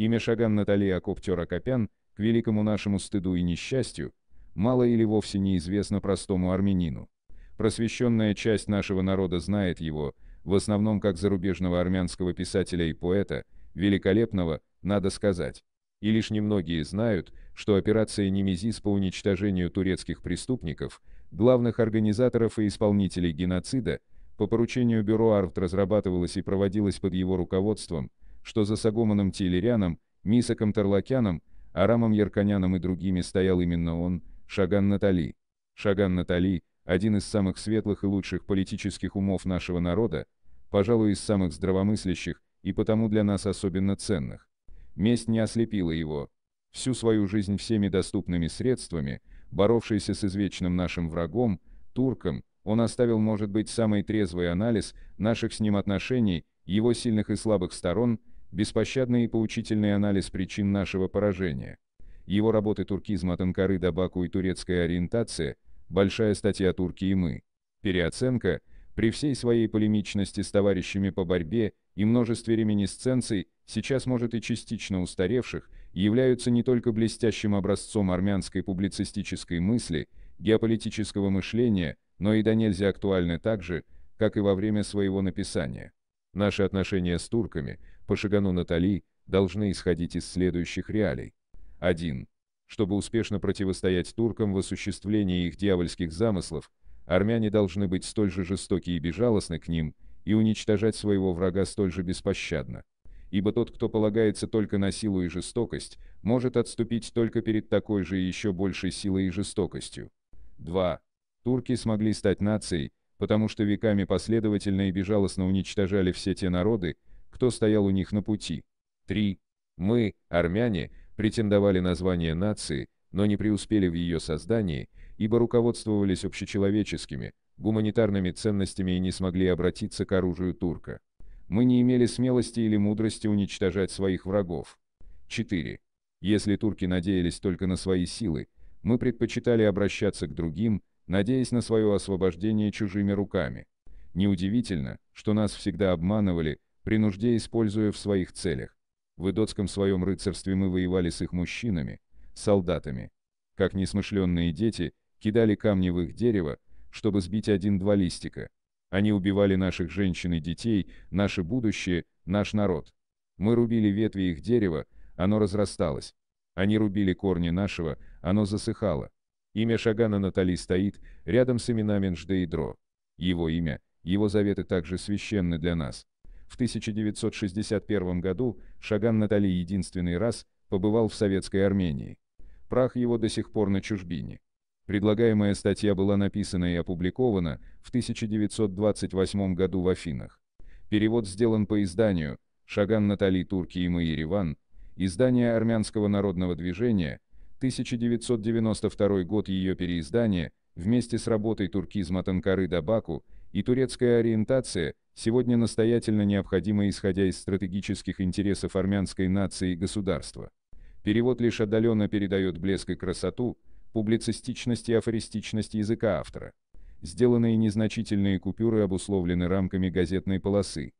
Имя Шаган Наталья Акоптер Акопян, к великому нашему стыду и несчастью, мало или вовсе неизвестно простому армянину. Просвещенная часть нашего народа знает его, в основном как зарубежного армянского писателя и поэта, великолепного, надо сказать. И лишь немногие знают, что операция «Немезис» по уничтожению турецких преступников, главных организаторов и исполнителей геноцида, по поручению Бюро Арфт разрабатывалась и проводилась под его руководством, что за Сагоманом Тилерианом, Мисаком Тарлакяном, Арамом Ярканяном и другими стоял именно он, Шаган Натали. Шаган Натали, один из самых светлых и лучших политических умов нашего народа, пожалуй, из самых здравомыслящих и потому для нас особенно ценных. Месть не ослепила его. Всю свою жизнь всеми доступными средствами, боровшийся с извечным нашим врагом, турком, он оставил, может быть, самый трезвый анализ наших с ним отношений, его сильных и слабых сторон – беспощадный и поучительный анализ причин нашего поражения. Его работы «Туркизм от Анкары до Баку и турецкая ориентация», большая статья «Турки и мы», переоценка, при всей своей полемичности с товарищами по борьбе и множестве реминисценций, сейчас может и частично устаревших, являются не только блестящим образцом армянской публицистической мысли, геополитического мышления, но и до нельзя актуальны так же, как и во время своего написания. Наши отношения с турками, по Шагану Натали, должны исходить из следующих реалий. 1. Чтобы успешно противостоять туркам в осуществлении их дьявольских замыслов, армяне должны быть столь же жестоки и безжалостны к ним, и уничтожать своего врага столь же беспощадно. Ибо тот, кто полагается только на силу и жестокость, может отступить только перед такой же и еще большей силой и жестокостью. 2. Турки смогли стать нацией, потому что веками последовательно и безжалостно уничтожали все те народы, кто стоял у них на пути. 3. Мы, армяне, претендовали на звание нации, но не преуспели в ее создании, ибо руководствовались общечеловеческими, гуманитарными ценностями и не смогли обратиться к оружию турка. Мы не имели смелости или мудрости уничтожать своих врагов. 4. Если турки надеялись только на свои силы, мы предпочитали обращаться к другим, надеясь на свое освобождение чужими руками. Неудивительно, что нас всегда обманывали, при нужде используя в своих целях. В идотском своем рыцарстве мы воевали с их мужчинами, солдатами. Как несмышленные дети, кидали камни в их дерево, чтобы сбить один-два листика. Они убивали наших женщин и детей, наше будущее, наш народ. Мы рубили ветви их дерева, оно разрасталось. Они рубили корни нашего, оно засыхало. Имя Шагана Натали стоит рядом с именами Нжде и Дро. Его имя, его заветы также священны для нас. В 1961 году Шаган Натали единственный раз побывал в советской Армении. Прах его до сих пор на чужбине. Предлагаемая статья была написана и опубликована в 1928 году в Афинах. Перевод сделан по изданию «Шаган Натали Турки и мы издание армянского народного движения, 1992 год ее переиздание, вместе с работой туркизма Танкары Дабаку и турецкая ориентация сегодня настоятельно необходима исходя из стратегических интересов армянской нации и государства. Перевод лишь отдаленно передает блеск и красоту, публицистичность и афористичность языка автора. Сделанные незначительные купюры обусловлены рамками газетной полосы.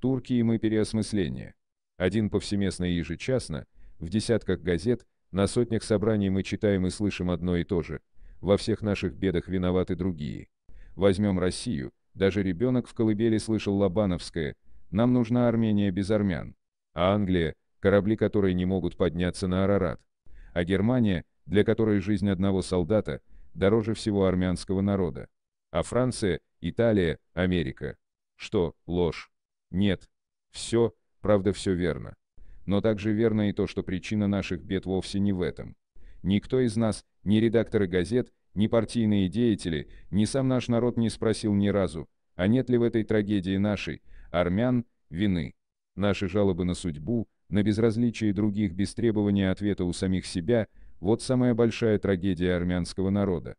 Турки и мы переосмысление. Один повсеместно и ежечасно, в десятках газет, на сотнях собраний мы читаем и слышим одно и то же. Во всех наших бедах виноваты другие. Возьмем Россию, даже ребенок в колыбели слышал Лобановское, нам нужна Армения без армян. А Англия, корабли которой не могут подняться на Арарат. А Германия, для которой жизнь одного солдата, дороже всего армянского народа. А Франция, Италия, Америка. Что, ложь? Нет. Все, правда все верно. Но также верно и то, что причина наших бед вовсе не в этом. Никто из нас, ни редакторы газет, ни партийные деятели, ни сам наш народ не спросил ни разу, а нет ли в этой трагедии нашей, армян, вины. Наши жалобы на судьбу, на безразличие других без требования ответа у самих себя – вот самая большая трагедия армянского народа.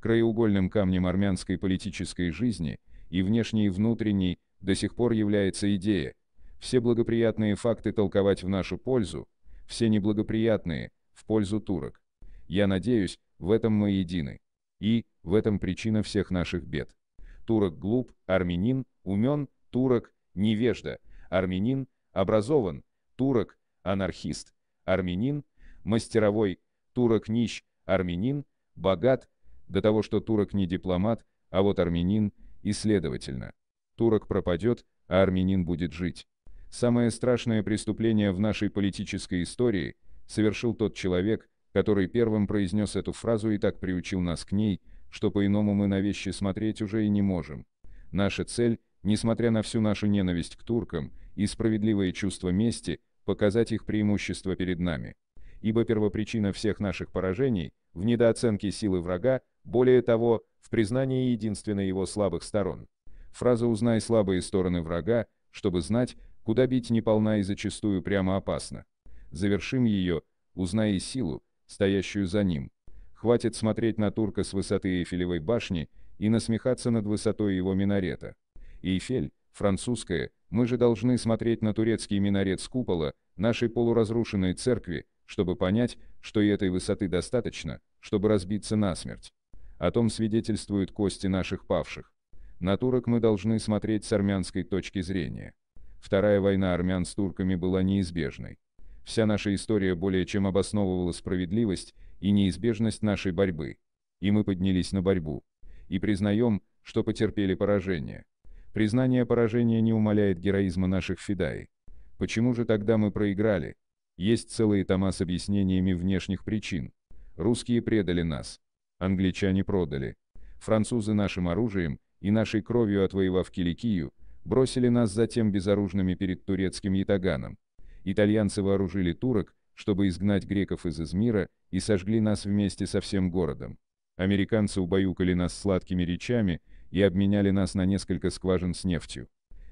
Краеугольным камнем армянской политической жизни, и внешней и внутренней, до сих пор является идея – все благоприятные факты толковать в нашу пользу, все неблагоприятные – в пользу турок. Я надеюсь, в этом мы едины. И, в этом причина всех наших бед. Турок глуп, армянин, умен, турок, невежда, армянин, образован, турок, анархист, армянин, мастеровой, турок нищ, армянин, богат, до того, что турок не дипломат, а вот армянин, и следовательно. Турок пропадет, а армянин будет жить. Самое страшное преступление в нашей политической истории совершил тот человек, который первым произнес эту фразу и так приучил нас к ней, что по-иному мы на вещи смотреть уже и не можем. Наша цель, несмотря на всю нашу ненависть к туркам и справедливое чувство мести, показать их преимущество перед нами. Ибо первопричина всех наших поражений в недооценке силы врага, более того, в признании единственной его слабых сторон. Фраза «узнай слабые стороны врага», чтобы знать, куда бить неполна и зачастую прямо опасно. Завершим ее, узная силу, стоящую за ним. Хватит смотреть на турка с высоты Эйфелевой башни и насмехаться над высотой его минарета. Эйфель, французская, мы же должны смотреть на турецкий минарет с купола, нашей полуразрушенной церкви, чтобы понять, что и этой высоты достаточно, чтобы разбиться насмерть. О том свидетельствуют кости наших павших. На турок мы должны смотреть с армянской точки зрения. Вторая война армян с турками была неизбежной. Вся наша история более чем обосновывала справедливость и неизбежность нашей борьбы. И мы поднялись на борьбу. И признаем, что потерпели поражение. Признание поражения не умаляет героизма наших фидаи. Почему же тогда мы проиграли? Есть целые тома с объяснениями внешних причин. Русские предали нас. Англичане продали. Французы нашим оружием и нашей кровью отвоевав Киликию, бросили нас затем безоружными перед турецким ятаганом. Итальянцы вооружили турок, чтобы изгнать греков из Измира, и сожгли нас вместе со всем городом. Американцы убаюкали нас сладкими речами и обменяли нас на несколько скважин с нефтью.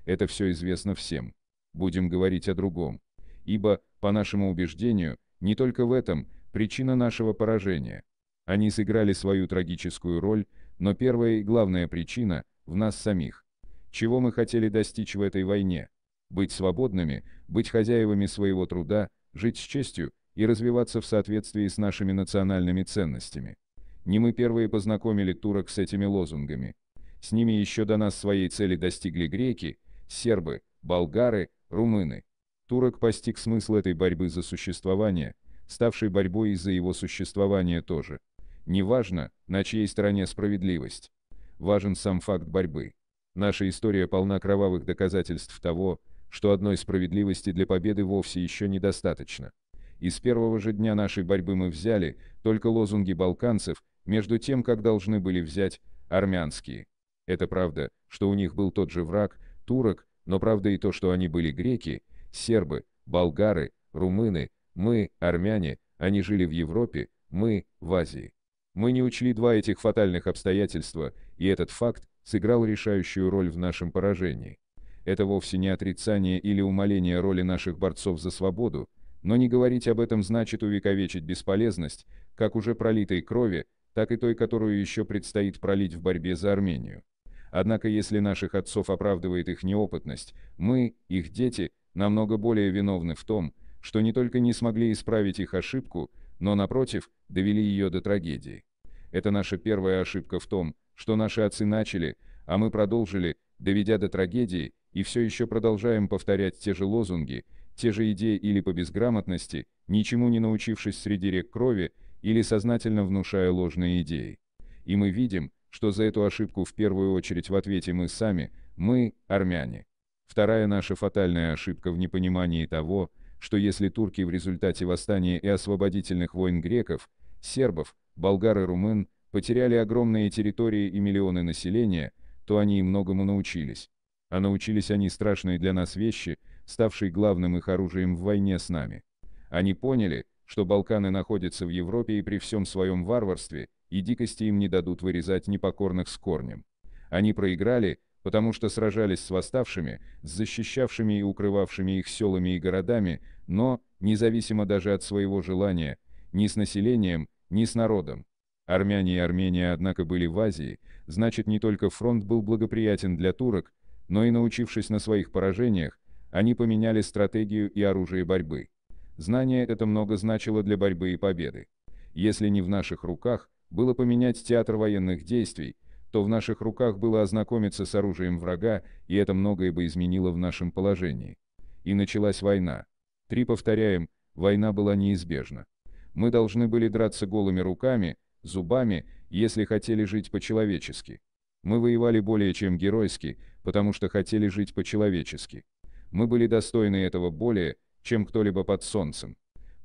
Это все известно всем. Будем говорить о другом. Ибо, по нашему убеждению, не только в этом причина нашего поражения. Они сыграли свою трагическую роль, но первая и главная причина – в нас самих. Чего мы хотели достичь в этой войне? быть свободными, быть хозяевами своего труда, жить с честью и развиваться в соответствии с нашими национальными ценностями. Не мы первые познакомили турок с этими лозунгами. С ними еще до нас своей цели достигли греки, сербы, болгары, румыны. Турок постиг смысл этой борьбы за существование, ставшей борьбой и за его существование тоже. Неважно, на чьей стороне справедливость. Важен сам факт борьбы. Наша история полна кровавых доказательств того, что одной справедливости для победы вовсе еще недостаточно. Из первого же дня нашей борьбы мы взяли только лозунги балканцев, между тем, как должны были взять армянские. Это правда, что у них был тот же враг, турок, но правда и то, что они были греки, сербы, болгары, румыны, мы, армяне, они жили в Европе, мы, в Азии. Мы не учли два этих фатальных обстоятельства, и этот факт сыграл решающую роль в нашем поражении. Это вовсе не отрицание или умаление роли наших борцов за свободу, но не говорить об этом значит увековечить бесполезность, как уже пролитой крови, так и той, которую еще предстоит пролить в борьбе за Армению. Однако если наших отцов оправдывает их неопытность, мы, их дети, намного более виновны в том, что не только не смогли исправить их ошибку, но напротив, довели ее до трагедии. Это наша первая ошибка в том, что наши отцы начали, а мы продолжили, доведя до трагедии, и все еще продолжаем повторять те же лозунги, те же идеи или по безграмотности, ничему не научившись среди рек крови, или сознательно внушая ложные идеи. И мы видим, что за эту ошибку в первую очередь в ответе мы сами, мы, армяне. Вторая наша фатальная ошибка в непонимании того, что если турки в результате восстания и освободительных войн греков, сербов, болгар и румын потеряли огромные территории и миллионы населения, то они и многому научились. А научились они страшные для нас вещи, ставшей главным их оружием в войне с нами. Они поняли, что Балканы находятся в Европе и при всем своем варварстве, и дикости им не дадут вырезать непокорных с корнем. Они проиграли, потому что сражались с восставшими, с защищавшими и укрывавшими их селами и городами, но, независимо даже от своего желания, ни с населением, ни с народом. Армяне и Армения, однако, были в Азии, значит не только фронт был благоприятен для турок, но и научившись на своих поражениях, они поменяли стратегию и оружие борьбы. Знание это много значило для борьбы и победы. Если не в наших руках было поменять театр военных действий, то в наших руках было ознакомиться с оружием врага, и это многое бы изменило в нашем положении. И началась война. Три повторяем, война была неизбежна. Мы должны были драться голыми руками, зубами, если хотели жить по-человечески. Мы воевали более чем геройски, потому что хотели жить по-человечески. Мы были достойны этого более, чем кто-либо под солнцем.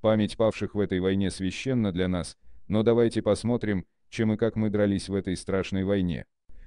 Память павших в этой войне священна для нас, но давайте посмотрим, чем и как мы дрались в этой страшной войне.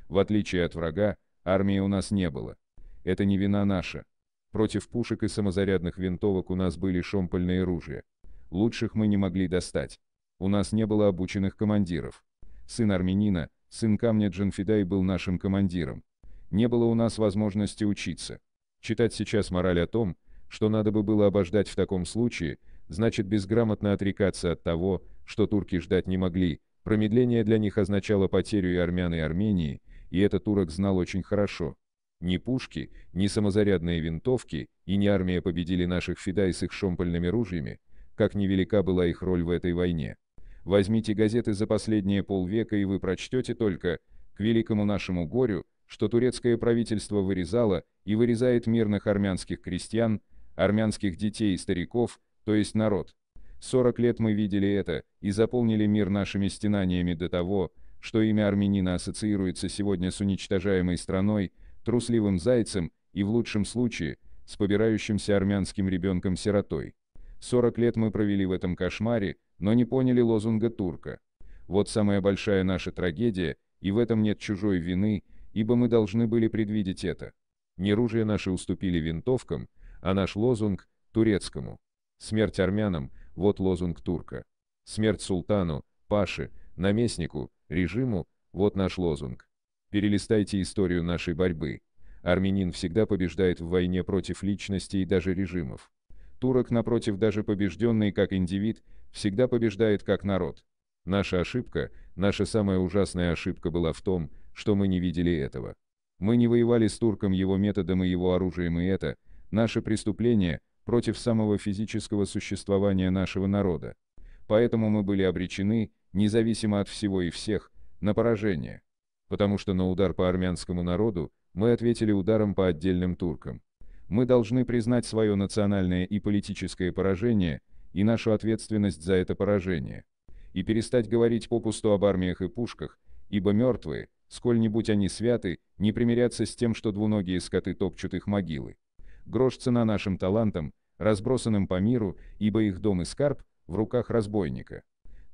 В отличие от врага, армии у нас не было. Это не вина наша. Против пушек и самозарядных винтовок у нас были шомпольные ружья. Лучших мы не могли достать. У нас не было обученных командиров. Сын армянина, сын камня Джанфидай был нашим командиром не было у нас возможности учиться. Читать сейчас мораль о том, что надо бы было обождать в таком случае, значит безграмотно отрекаться от того, что турки ждать не могли, промедление для них означало потерю и армян, и Армении, и это турок знал очень хорошо. Ни пушки, ни самозарядные винтовки и ни армия победили наших фидай с их шомпольными ружьями, как невелика была их роль в этой войне. Возьмите газеты за последние полвека и вы прочтете только, к великому нашему горю, что турецкое правительство вырезало и вырезает мирных армянских крестьян, армянских детей и стариков, то есть народ. 40 лет мы видели это и заполнили мир нашими стенаниями до того, что имя армянина ассоциируется сегодня с уничтожаемой страной, трусливым зайцем и в лучшем случае, с побирающимся армянским ребенком-сиротой. 40 лет мы провели в этом кошмаре, но не поняли лозунга турка. Вот самая большая наша трагедия, и в этом нет чужой вины, ибо мы должны были предвидеть это. Неружие наши уступили винтовкам, а наш лозунг – турецкому. Смерть армянам – вот лозунг турка. Смерть султану, паше, наместнику, режиму – вот наш лозунг. Перелистайте историю нашей борьбы. Армянин всегда побеждает в войне против личностей и даже режимов. Турок, напротив, даже побежденный как индивид, всегда побеждает как народ. Наша ошибка, наша самая ужасная ошибка была в том, что мы не видели этого. Мы не воевали с турком его методом и его оружием, и это – наше преступление против самого физического существования нашего народа. Поэтому мы были обречены, независимо от всего и всех, на поражение. Потому что на удар по армянскому народу мы ответили ударом по отдельным туркам. Мы должны признать свое национальное и политическое поражение и нашу ответственность за это поражение. И перестать говорить попусту об армиях и пушках, ибо мертвые – Сколь-нибудь они святы, не примирятся с тем, что двуногие скоты топчут их могилы. Грош цена нашим талантам, разбросанным по миру, ибо их дом и скарб в руках разбойника.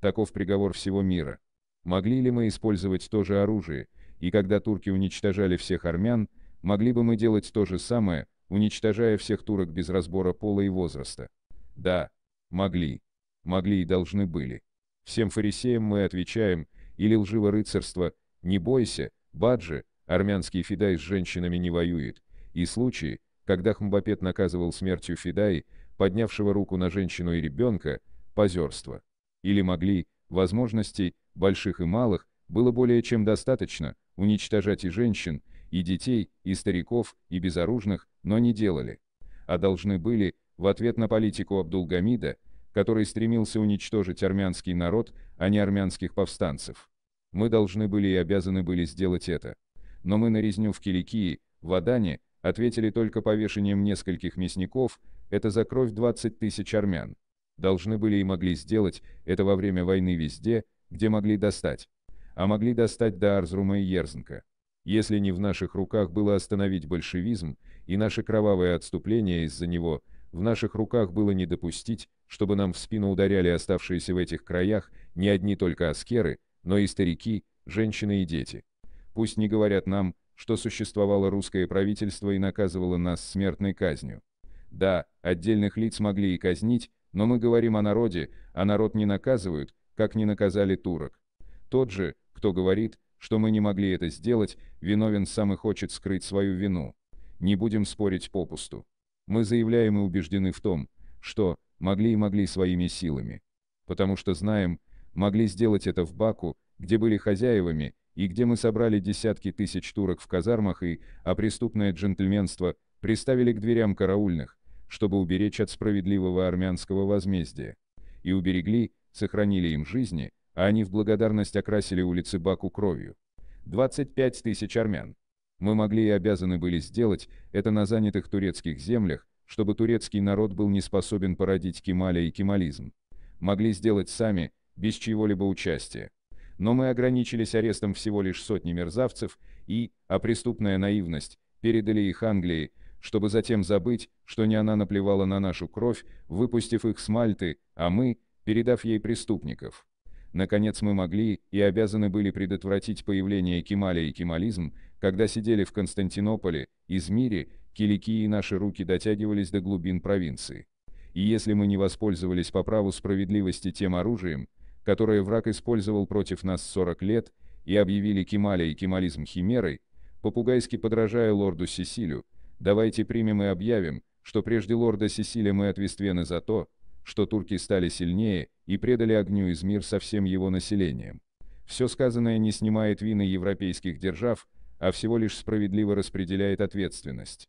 Таков приговор всего мира. Могли ли мы использовать то же оружие, и когда турки уничтожали всех армян, могли бы мы делать то же самое, уничтожая всех турок без разбора пола и возраста? Да, могли. Могли и должны были. Всем фарисеям мы отвечаем, или лживо рыцарство – не бойся, Баджи, армянский Фидай с женщинами не воюет. И случаи, когда Хмбапет наказывал смертью Фидай, поднявшего руку на женщину и ребенка, позерство. Или могли, возможностей, больших и малых, было более чем достаточно, уничтожать и женщин, и детей, и стариков, и безоружных, но не делали. А должны были, в ответ на политику Абдулгамида, который стремился уничтожить армянский народ, а не армянских повстанцев. Мы должны были и обязаны были сделать это. Но мы на резню в Киликии, в Адане, ответили только повешением нескольких мясников, это за кровь 20 тысяч армян. Должны были и могли сделать это во время войны везде, где могли достать. А могли достать до Арзрума и Ерзенка. Если не в наших руках было остановить большевизм, и наше кровавое отступление из-за него, в наших руках было не допустить, чтобы нам в спину ударяли оставшиеся в этих краях не одни только аскеры, но и старики, женщины и дети. Пусть не говорят нам, что существовало русское правительство и наказывало нас смертной казнью. Да, отдельных лиц могли и казнить, но мы говорим о народе, а народ не наказывают, как не наказали турок. Тот же, кто говорит, что мы не могли это сделать, виновен сам и хочет скрыть свою вину. Не будем спорить попусту. Мы заявляем и убеждены в том, что могли и могли своими силами. Потому что знаем, могли сделать это в Баку, где были хозяевами, и где мы собрали десятки тысяч турок в казармах и, а преступное джентльменство, приставили к дверям караульных, чтобы уберечь от справедливого армянского возмездия. И уберегли, сохранили им жизни, а они в благодарность окрасили улицы Баку кровью. 25 тысяч армян. Мы могли и обязаны были сделать это на занятых турецких землях, чтобы турецкий народ был не способен породить Кемаля и кемализм. Могли сделать сами, без чьего-либо участия. Но мы ограничились арестом всего лишь сотни мерзавцев и, а преступная наивность, передали их Англии, чтобы затем забыть, что не она наплевала на нашу кровь, выпустив их с Мальты, а мы, передав ей преступников. Наконец мы могли и обязаны были предотвратить появление Кемаля и кемализм, когда сидели в Константинополе, Измире, Киликии и наши руки дотягивались до глубин провинции. И если мы не воспользовались по праву справедливости тем оружием, которые враг использовал против нас 40 лет, и объявили Кемаля и кемализм химерой, попугайски подражая лорду Сесилю, давайте примем и объявим, что прежде лорда Сесиля мы ответственны за то, что турки стали сильнее и предали огню Измир со всем его населением. Все сказанное не снимает вины европейских держав, а всего лишь справедливо распределяет ответственность.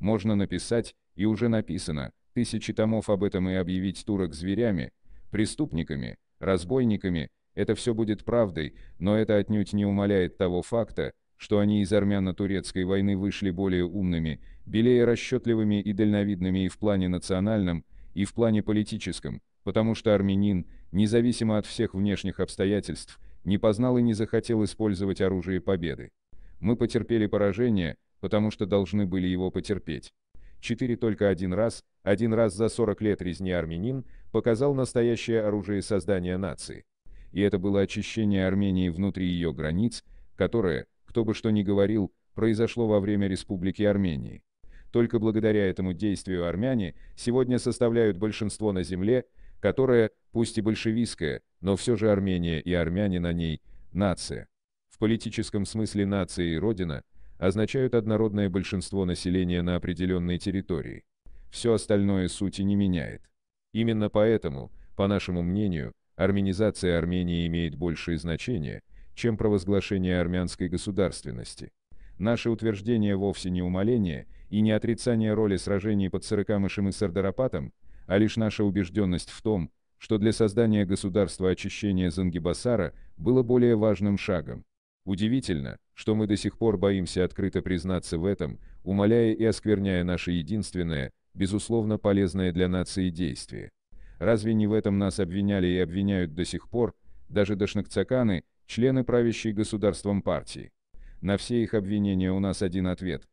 Можно написать, и уже написано, тысячи томов об этом и объявить турок зверями, преступниками, разбойниками, это все будет правдой, но это отнюдь не умаляет того факта, что они из армяно-турецкой войны вышли более умными, белее расчетливыми и дальновидными и в плане национальном, и в плане политическом, потому что армянин, независимо от всех внешних обстоятельств, не познал и не захотел использовать оружие победы. Мы потерпели поражение, потому что должны были его потерпеть. Четыре только один раз, один раз за 40 лет резни армянин, показал настоящее оружие создания нации. И это было очищение Армении внутри ее границ, которое, кто бы что ни говорил, произошло во время Республики Армении. Только благодаря этому действию армяне сегодня составляют большинство на земле, которая, пусть и большевистская, но все же Армения и армяне на ней – нация. В политическом смысле нация и родина – означают однородное большинство населения на определенной территории. Все остальное сути не меняет. Именно поэтому, по нашему мнению, арменизация Армении имеет большее значение, чем провозглашение армянской государственности. Наше утверждение вовсе не умаление и не отрицание роли сражений под Сырокамышем и Сардарапатом, а лишь наша убежденность в том, что для создания государства очищения Зангибасара было более важным шагом. Удивительно, что мы до сих пор боимся открыто признаться в этом, умоляя и оскверняя наше единственное, безусловно полезное для нации действие. Разве не в этом нас обвиняли и обвиняют до сих пор, даже дошнакцаканы, члены правящей государством партии? На все их обвинения у нас один ответ.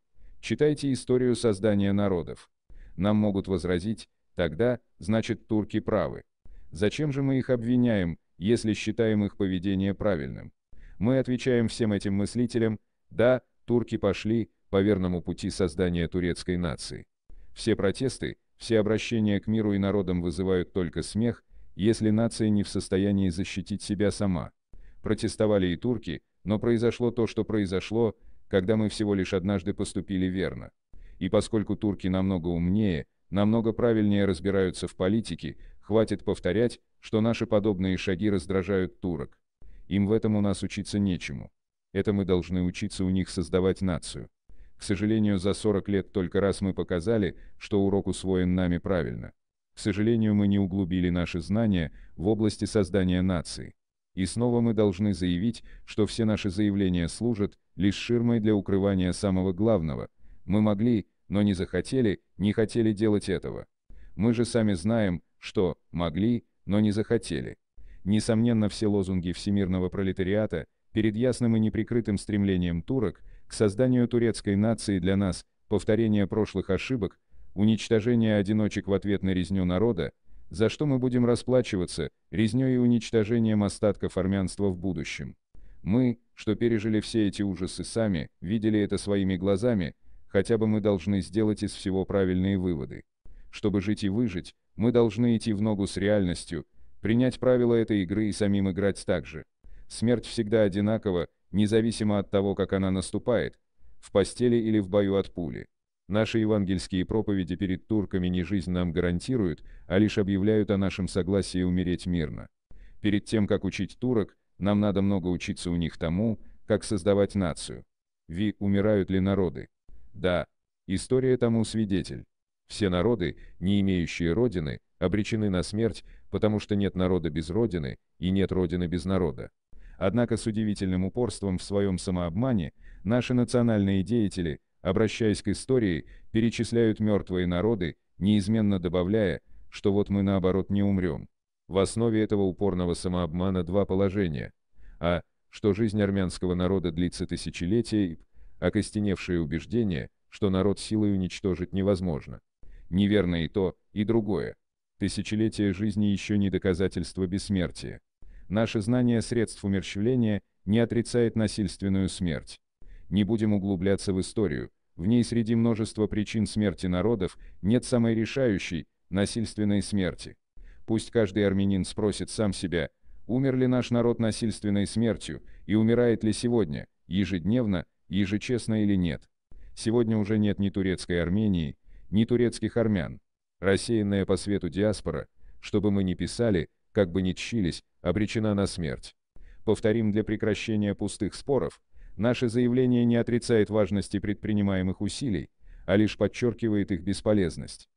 Читайте историю создания народов. Нам могут возразить, тогда, значит турки правы. Зачем же мы их обвиняем, если считаем их поведение правильным? Мы отвечаем всем этим мыслителям, да, турки пошли по верному пути создания турецкой нации. Все протесты, все обращения к миру и народам вызывают только смех, если нация не в состоянии защитить себя сама. Протестовали и турки, но произошло то, что произошло, когда мы всего лишь однажды поступили верно. И поскольку турки намного умнее, намного правильнее разбираются в политике, хватит повторять, что наши подобные шаги раздражают турок. Им в этом у нас учиться нечему. Это мы должны учиться у них создавать нацию. К сожалению, за 40 лет только раз мы показали, что урок усвоен нами правильно. К сожалению, мы не углубили наши знания в области создания нации. И снова мы должны заявить, что все наши заявления служат лишь ширмой для укрывания самого главного. Мы могли, но не захотели, не хотели делать этого. Мы же сами знаем, что могли, но не захотели. Несомненно, все лозунги всемирного пролетариата, перед ясным и неприкрытым стремлением турок к созданию турецкой нации для нас, повторение прошлых ошибок, уничтожение одиночек в ответ на резню народа, за что мы будем расплачиваться, резнёй и уничтожением остатков армянства в будущем. Мы, что пережили все эти ужасы сами, видели это своими глазами, хотя бы мы должны сделать из всего правильные выводы. Чтобы жить и выжить, мы должны идти в ногу с реальностью, Принять правила этой игры и самим играть так же. Смерть всегда одинакова, независимо от того, как она наступает, в постели или в бою от пули. Наши евангельские проповеди перед турками не жизнь нам гарантируют, а лишь объявляют о нашем согласии умереть мирно. Перед тем, как учить турок, нам надо много учиться у них тому, как создавать нацию. Ви, умирают ли народы? Да. История тому свидетель. Все народы, не имеющие родины, обречены на смерть, потому что нет народа без родины и нет родины без народа. Однако с удивительным упорством в своем самообмане наши национальные деятели, обращаясь к истории, перечисляют мертвые народы, неизменно добавляя, что вот мы наоборот не умрем. В основе этого упорного самообмана два положения. А. Что жизнь армянского народа длится тысячелетия и окостеневшее убеждение, что народ силой уничтожить невозможно. Неверно и то, и другое. Тысячелетия жизни еще не доказательство бессмертия. Наше знание средств умерщвления не отрицает насильственную смерть. Не будем углубляться в историю, в ней среди множества причин смерти народов нет самой решающей, насильственной смерти. Пусть каждый армянин спросит сам себя, умер ли наш народ насильственной смертью, и умирает ли сегодня, ежедневно, ежечестно или нет. Сегодня уже нет ни турецкой Армении, ни турецких армян, Рассеянная по свету диаспора, чтобы мы не писали, как бы ни тщились, обречена на смерть. Повторим для прекращения пустых споров, наше заявление не отрицает важности предпринимаемых усилий, а лишь подчеркивает их бесполезность.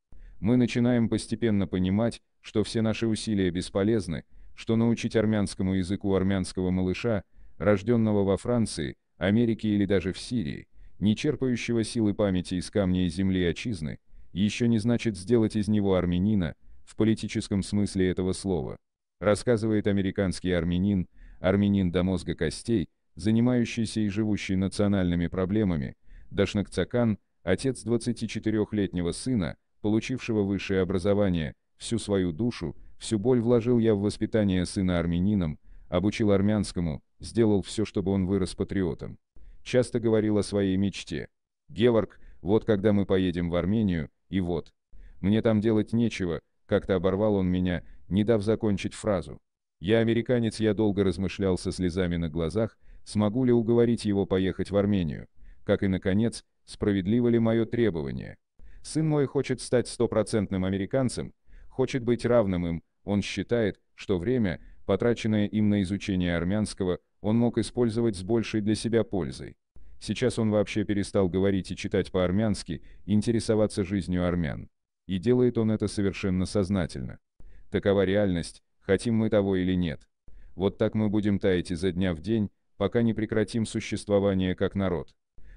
Мы начинаем постепенно понимать, что все наши усилия бесполезны, что научить армянскому языку армянского малыша, рожденного во Франции, Америке или даже в Сирии, не черпающего силы памяти из камня и земли отчизны, еще не значит сделать из него армянина, в политическом смысле этого слова. Рассказывает американский армянин, армянин до мозга костей, занимающийся и живущий национальными проблемами, Дашнак-цакан, отец 24-летнего сына, получившего высшее образование, всю свою душу, всю боль вложил я в воспитание сына армянином, обучил армянскому, сделал все, чтобы он вырос патриотом. Часто говорил о своей мечте. Геворг, вот когда мы поедем в Армению, и вот. Мне там делать нечего, как-то оборвал он меня, не дав закончить фразу. Я американец, я долго размышлял со слезами на глазах, смогу ли уговорить его поехать в Армению. Как и, наконец, справедливо ли мое требование. Сын мой хочет стать стопроцентным американцем, хочет быть равным им, он считает, что время, потраченное им на изучение армянского, он мог использовать с большей для себя пользой. Сейчас он вообще перестал говорить и читать по-армянски, интересоваться жизнью армян. И делает он это совершенно сознательно. Такова реальность, хотим мы того или нет. Вот так мы будем таять изо дня в день, пока не прекратим существование как народ.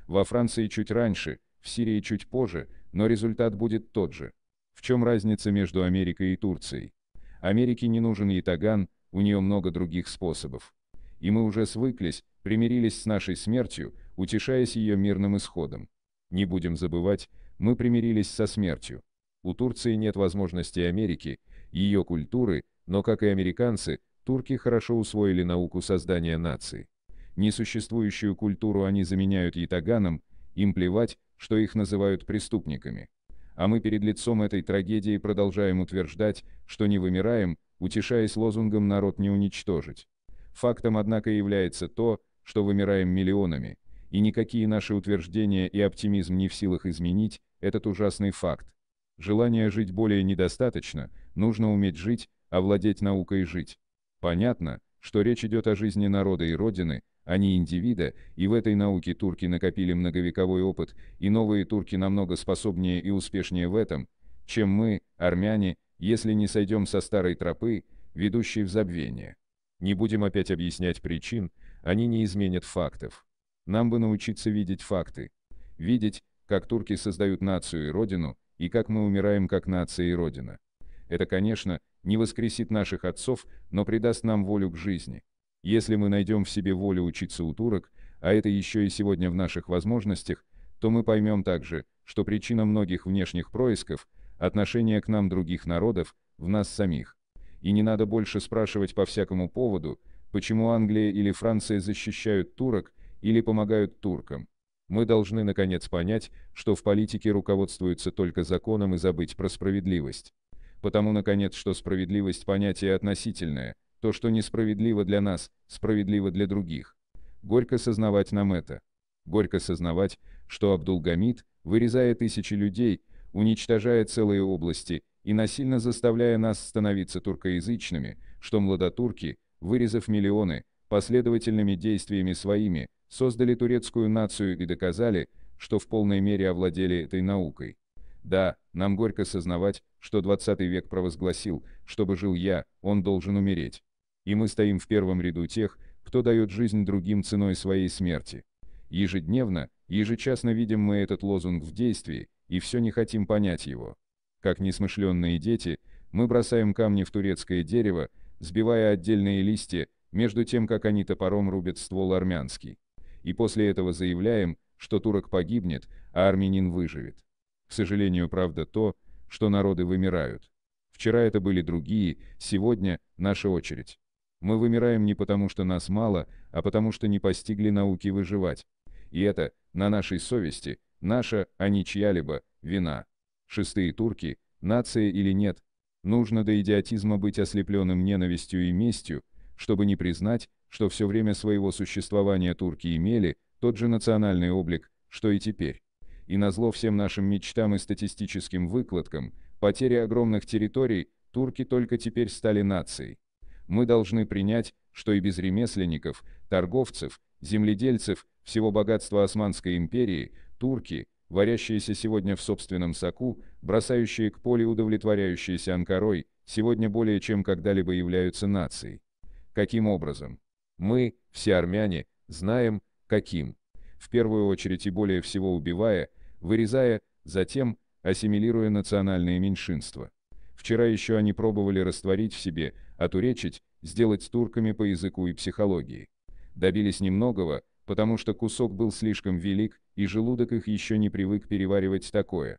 Во Франции чуть раньше, в Сирии чуть позже, но результат будет тот же. В чем разница между Америкой и Турцией? Америке не нужен ятаган, у нее много других способов. И мы уже свыклись, примирились с нашей смертью, утешаясь ее мирным исходом. Не будем забывать, мы примирились со смертью. У Турции нет возможности Америки, ее культуры, но, как и американцы, турки хорошо усвоили науку создания нации. Несуществующую культуру они заменяют ятаганом, им плевать, что их называют преступниками. А мы перед лицом этой трагедии продолжаем утверждать, что не вымираем, утешаясь лозунгом «народ не уничтожить». Фактом, однако, является то, что вымираем миллионами, и никакие наши утверждения и оптимизм не в силах изменить этот ужасный факт. Желания жить более недостаточно, нужно уметь жить, овладеть наукой жить. Понятно, что речь идет о жизни народа и Родины, а не индивида, и в этой науке турки накопили многовековой опыт, и новые турки намного способнее и успешнее в этом, чем мы, армяне, если не сойдем со старой тропы, ведущей в забвение. Не будем опять объяснять причин, они не изменят фактов. Нам бы научиться видеть факты. Видеть, как турки создают нацию и родину, и как мы умираем как нация и родина. Это, конечно, не воскресит наших отцов, но придаст нам волю к жизни. Если мы найдем в себе волю учиться у турок, а это еще и сегодня в наших возможностях, то мы поймем также, что причина многих внешних происков – отношение к нам других народов, в нас самих. И не надо больше спрашивать по всякому поводу, почему Англия или Франция защищают турок, или помогают туркам. Мы должны наконец понять, что в политике руководствуются только законом и забыть про справедливость. Потому наконец, что справедливость понятие относительное, то, что несправедливо для нас, справедливо для других. Горько сознавать нам это. Горько сознавать, что Абдулгамид, вырезая тысячи людей, уничтожая целые области и насильно заставляя нас становиться туркоязычными, что младотурки, вырезав миллионы, последовательными действиями своими, создали турецкую нацию и доказали, что в полной мере овладели этой наукой. Да, нам горько сознавать, что 20 век провозгласил, чтобы жил я, он должен умереть. И мы стоим в первом ряду тех, кто дает жизнь другим ценой своей смерти. Ежедневно, ежечасно видим мы этот лозунг в действии, и все не хотим понять его. Как несмышленные дети, мы бросаем камни в турецкое дерево, сбивая отдельные листья, между тем, как они топором рубят ствол армянский и после этого заявляем, что турок погибнет, а армянин выживет. К сожалению, правда то, что народы вымирают. Вчера это были другие, сегодня – наша очередь. Мы вымираем не потому, что нас мало, а потому, что не постигли науки выживать. И это, на нашей совести, наша, а не чья-либо, вина. Шестые турки, нация или нет, нужно до идиотизма быть ослепленным ненавистью и местью, чтобы не признать, что все время своего существования турки имели тот же национальный облик, что и теперь. И назло всем нашим мечтам и статистическим выкладкам, потери огромных территорий, турки только теперь стали нацией. Мы должны принять, что и без ремесленников, торговцев, земледельцев, всего богатства Османской империи, турки, варящиеся сегодня в собственном соку, бросающие к поле удовлетворяющиеся Анкарой, сегодня более чем когда-либо являются нацией. Каким образом? Мы, все армяне, знаем, каким. В первую очередь и более всего убивая, вырезая, затем ассимилируя национальные меньшинства. Вчера еще они пробовали растворить в себе, отуречить, сделать с турками по языку и психологии. Добились немногого, потому что кусок был слишком велик, и желудок их еще не привык переваривать такое.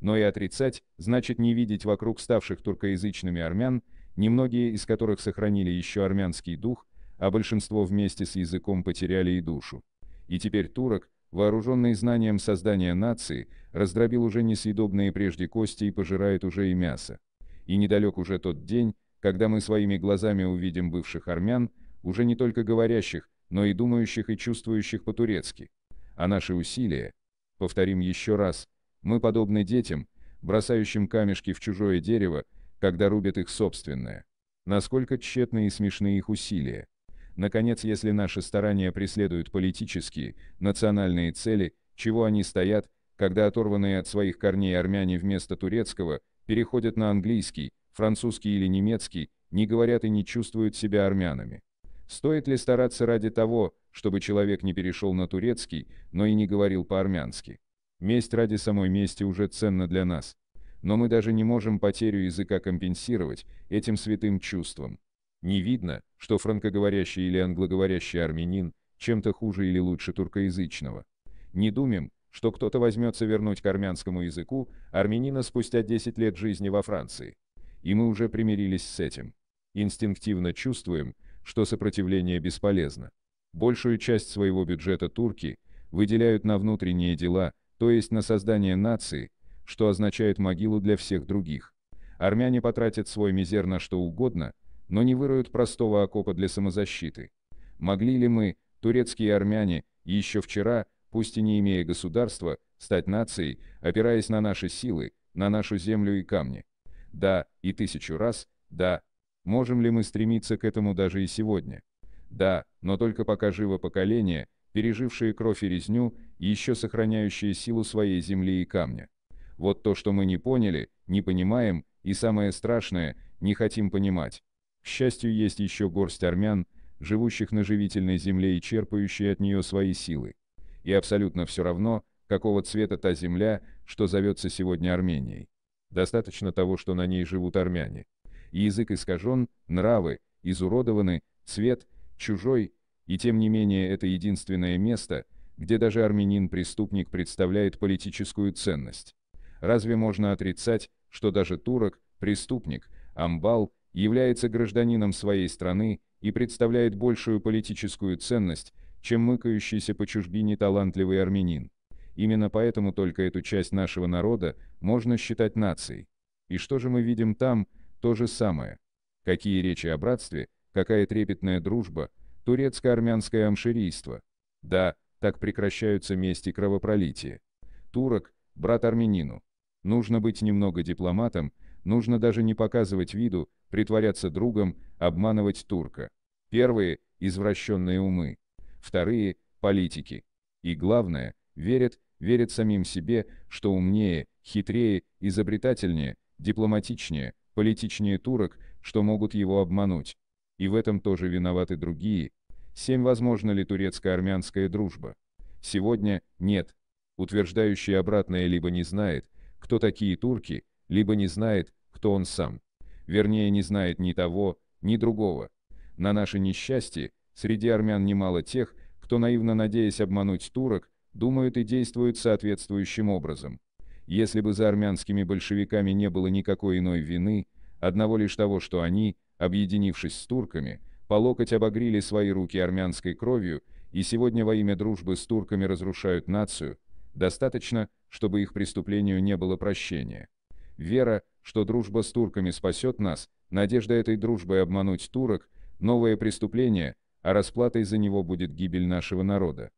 Но и отрицать, значит не видеть вокруг ставших туркоязычными армян, немногие из которых сохранили еще армянский дух, а большинство вместе с языком потеряли и душу. И теперь турок, вооруженный знанием создания нации, раздробил уже несъедобные прежде кости и пожирает уже и мясо. И недалек уже тот день, когда мы своими глазами увидим бывших армян, уже не только говорящих, но и думающих и чувствующих по-турецки. А наши усилия, повторим еще раз, мы подобны детям, бросающим камешки в чужое дерево, когда рубят их собственное. Насколько тщетны и смешны их усилия. Наконец, если наши старания преследуют политические, национальные цели, чего они стоят, когда оторванные от своих корней армяне вместо турецкого переходят на английский, французский или немецкий, не говорят и не чувствуют себя армянами. Стоит ли стараться ради того, чтобы человек не перешел на турецкий, но и не говорил по-армянски? Месть ради самой мести уже ценна для нас. Но мы даже не можем потерю языка компенсировать этим святым чувством. Не видно, что франкоговорящий или англоговорящий армянин чем-то хуже или лучше туркоязычного. Не думаем, что кто-то возьмется вернуть к армянскому языку армянина спустя 10 лет жизни во Франции. И мы уже примирились с этим. Инстинктивно чувствуем, что сопротивление бесполезно. Большую часть своего бюджета турки выделяют на внутренние дела, то есть на создание нации, что означает могилу для всех других. Армяне потратят свой мизер на что угодно, но не выроют простого окопа для самозащиты. Могли ли мы, турецкие армяне, еще вчера, пусть и не имея государства, стать нацией, опираясь на наши силы, на нашу землю и камни? Да, и тысячу раз, да. Можем ли мы стремиться к этому даже и сегодня? Да, но только пока живо поколение, пережившее кровь и резню, и еще сохраняющее силу своей земли и камня. Вот то, что мы не поняли, не понимаем, и самое страшное, не хотим понимать. К счастью, есть еще горсть армян, живущих на живительной земле и черпающие от нее свои силы. И абсолютно все равно, какого цвета та земля, что зовется сегодня Арменией. Достаточно того, что на ней живут армяне. Язык искажен, нравы, изуродованы, цвет, чужой, и тем не менее это единственное место, где даже армянин-преступник представляет политическую ценность. Разве можно отрицать, что даже турок, преступник, амбал – является гражданином своей страны и представляет большую политическую ценность, чем мыкающийся по чужбине талантливый армянин. Именно поэтому только эту часть нашего народа можно считать нацией. И что же мы видим там, то же самое. Какие речи о братстве, какая трепетная дружба, турецко-армянское амширийство. Да, так прекращаются месть кровопролития. Турок, брат армянину. Нужно быть немного дипломатом, нужно даже не показывать виду, притворяться другом, обманывать турка. Первые – извращенные умы. Вторые – политики. И главное, верят, верят самим себе, что умнее, хитрее, изобретательнее, дипломатичнее, политичнее турок, что могут его обмануть. И в этом тоже виноваты другие. Семь Возможно ли турецко-армянская дружба? Сегодня – нет. Утверждающий обратное либо не знает, кто такие турки – либо не знает, кто он сам. Вернее, не знает ни того, ни другого. На наше несчастье, среди армян немало тех, кто наивно надеясь обмануть турок, думают и действуют соответствующим образом. Если бы за армянскими большевиками не было никакой иной вины, одного лишь того, что они, объединившись с турками, по локоть обогрили свои руки армянской кровью и сегодня во имя дружбы с турками разрушают нацию, достаточно, чтобы их преступлению не было прощения. Вера, что дружба с турками спасет нас, надежда этой дружбы обмануть турок, новое преступление, а расплатой за него будет гибель нашего народа.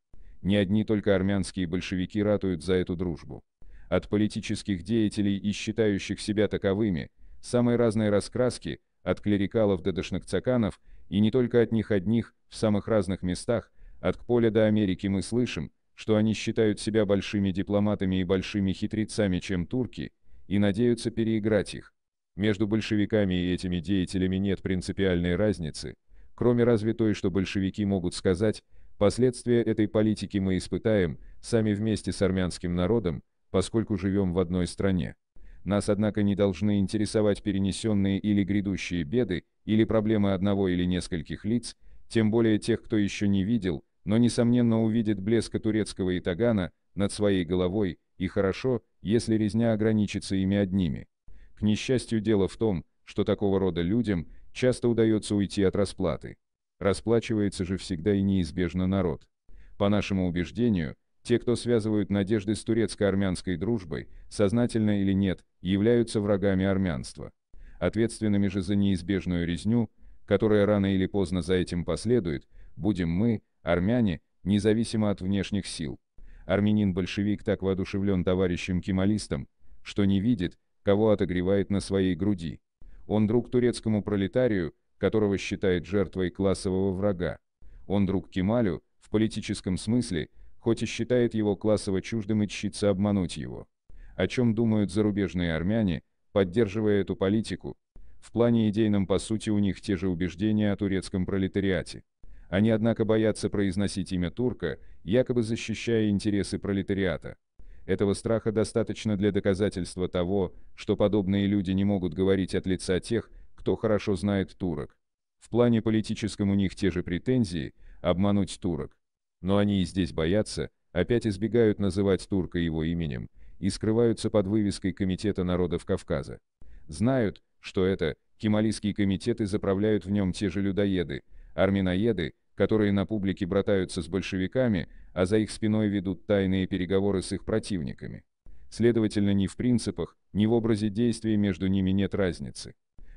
Не одни только армянские большевики ратуют за эту дружбу. От политических деятелей и считающих себя таковыми, самые разные раскраски, от клерикалов до дошнакцаканов, и не только от них одних, в самых разных местах, от Поля до Америки мы слышим, что они считают себя большими дипломатами и большими хитрецами, чем турки, и надеются переиграть их. Между большевиками и этими деятелями нет принципиальной разницы, кроме разве той, что большевики могут сказать, последствия этой политики мы испытаем, сами вместе с армянским народом, поскольку живем в одной стране. Нас, однако, не должны интересовать перенесенные или грядущие беды, или проблемы одного или нескольких лиц, тем более тех, кто еще не видел, но несомненно увидит блеска турецкого итагана над своей головой, и хорошо, если резня ограничится ими одними. К несчастью дело в том, что такого рода людям часто удается уйти от расплаты. Расплачивается же всегда и неизбежно народ. По нашему убеждению, те, кто связывают надежды с турецко-армянской дружбой, сознательно или нет, являются врагами армянства. Ответственными же за неизбежную резню, которая рано или поздно за этим последует, будем мы, армяне, независимо от внешних сил. Армянин-большевик так воодушевлен товарищем-кемалистом, что не видит, кого отогревает на своей груди. Он друг турецкому пролетарию, которого считает жертвой классового врага. Он друг Кемалю, в политическом смысле, хоть и считает его классово чуждым и чтится обмануть его. О чем думают зарубежные армяне, поддерживая эту политику? В плане идейном по сути у них те же убеждения о турецком пролетариате. Они, однако, боятся произносить имя турка, якобы защищая интересы пролетариата. Этого страха достаточно для доказательства того, что подобные люди не могут говорить от лица тех, кто хорошо знает турок. В плане политическом у них те же претензии – обмануть турок. Но они и здесь боятся, опять избегают называть турка его именем и скрываются под вывеской Комитета народов Кавказа. Знают, что это – Кемалийский комитет и заправляют в нем те же людоеды – Арминоеды, которые на публике братаются с большевиками, а за их спиной ведут тайные переговоры с их противниками. Следовательно, ни в принципах, ни в образе действий между ними нет разницы.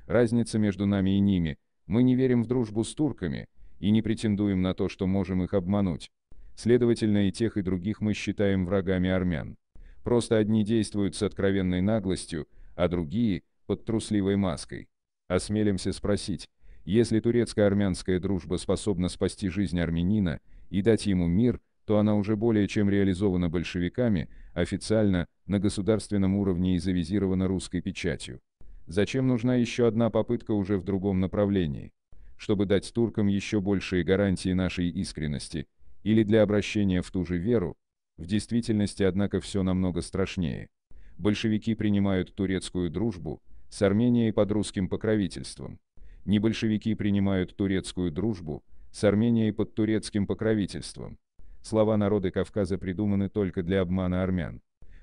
Разница между нами и ними – мы не верим в дружбу с турками и не претендуем на то, что можем их обмануть. Следовательно, и тех, и других мы считаем врагами армян. Просто одни действуют с откровенной наглостью, а другие – под трусливой маской. Осмелимся спросить, если турецко-армянская дружба способна спасти жизнь армянина и дать ему мир, то она уже более чем реализована большевиками, официально, на государственном уровне и завизирована русской печатью. Зачем нужна еще одна попытка уже в другом направлении? Чтобы дать туркам еще большие гарантии нашей искренности, или для обращения в ту же веру? В действительности, однако, все намного страшнее. Большевики принимают турецкую дружбу с Арменией под русским покровительством не большевики принимают турецкую дружбу с Арменией под турецким покровительством. Слова народы Кавказа придуманы только для обмана армян.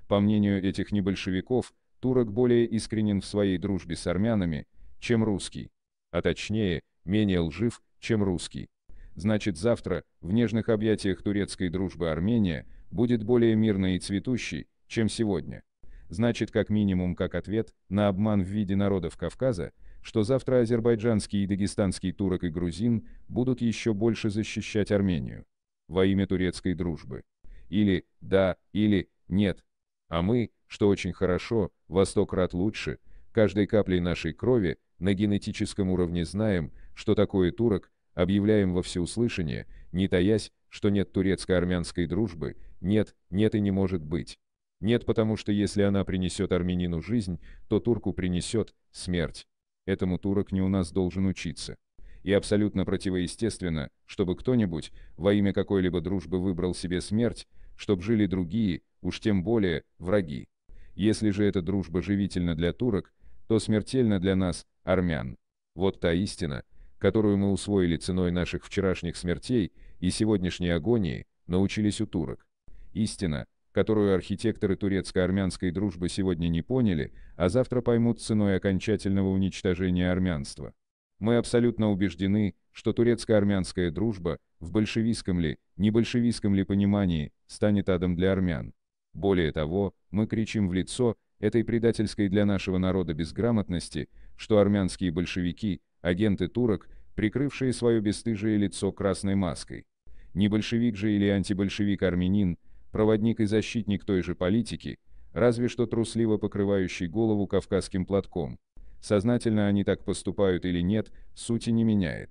По мнению этих небольшевиков, турок более искренен в своей дружбе с армянами, чем русский. А точнее, менее лжив, чем русский. Значит завтра, в нежных объятиях турецкой дружбы Армения, будет более мирной и цветущей, чем сегодня. Значит как минимум как ответ на обман в виде народов Кавказа, что завтра азербайджанский и дагестанский турок и грузин будут еще больше защищать Армению. Во имя турецкой дружбы. Или «да», или «нет». А мы, что очень хорошо, во сто крат лучше, каждой каплей нашей крови, на генетическом уровне знаем, что такое турок, объявляем во всеуслышание, не таясь, что нет турецко-армянской дружбы, нет, нет и не может быть. Нет, потому что если она принесет армянину жизнь, то турку принесет смерть. Этому турок не у нас должен учиться. И абсолютно противоестественно, чтобы кто-нибудь во имя какой-либо дружбы выбрал себе смерть, чтоб жили другие, уж тем более, враги. Если же эта дружба живительна для турок, то смертельна для нас, армян. Вот та истина, которую мы усвоили ценой наших вчерашних смертей и сегодняшней агонии, научились у турок. Истина, которую архитекторы турецко-армянской дружбы сегодня не поняли, а завтра поймут ценой окончательного уничтожения армянства. Мы абсолютно убеждены, что турецко-армянская дружба, в большевистском ли, не большевистском ли понимании, станет адом для армян. Более того, мы кричим в лицо этой предательской для нашего народа безграмотности, что армянские большевики, агенты турок, прикрывшие свое бесстыжие лицо красной маской. Не большевик же или антибольшевик-армянин, проводник и защитник той же политики, разве что трусливо покрывающий голову кавказским платком. Сознательно они так поступают или нет, сути не меняет.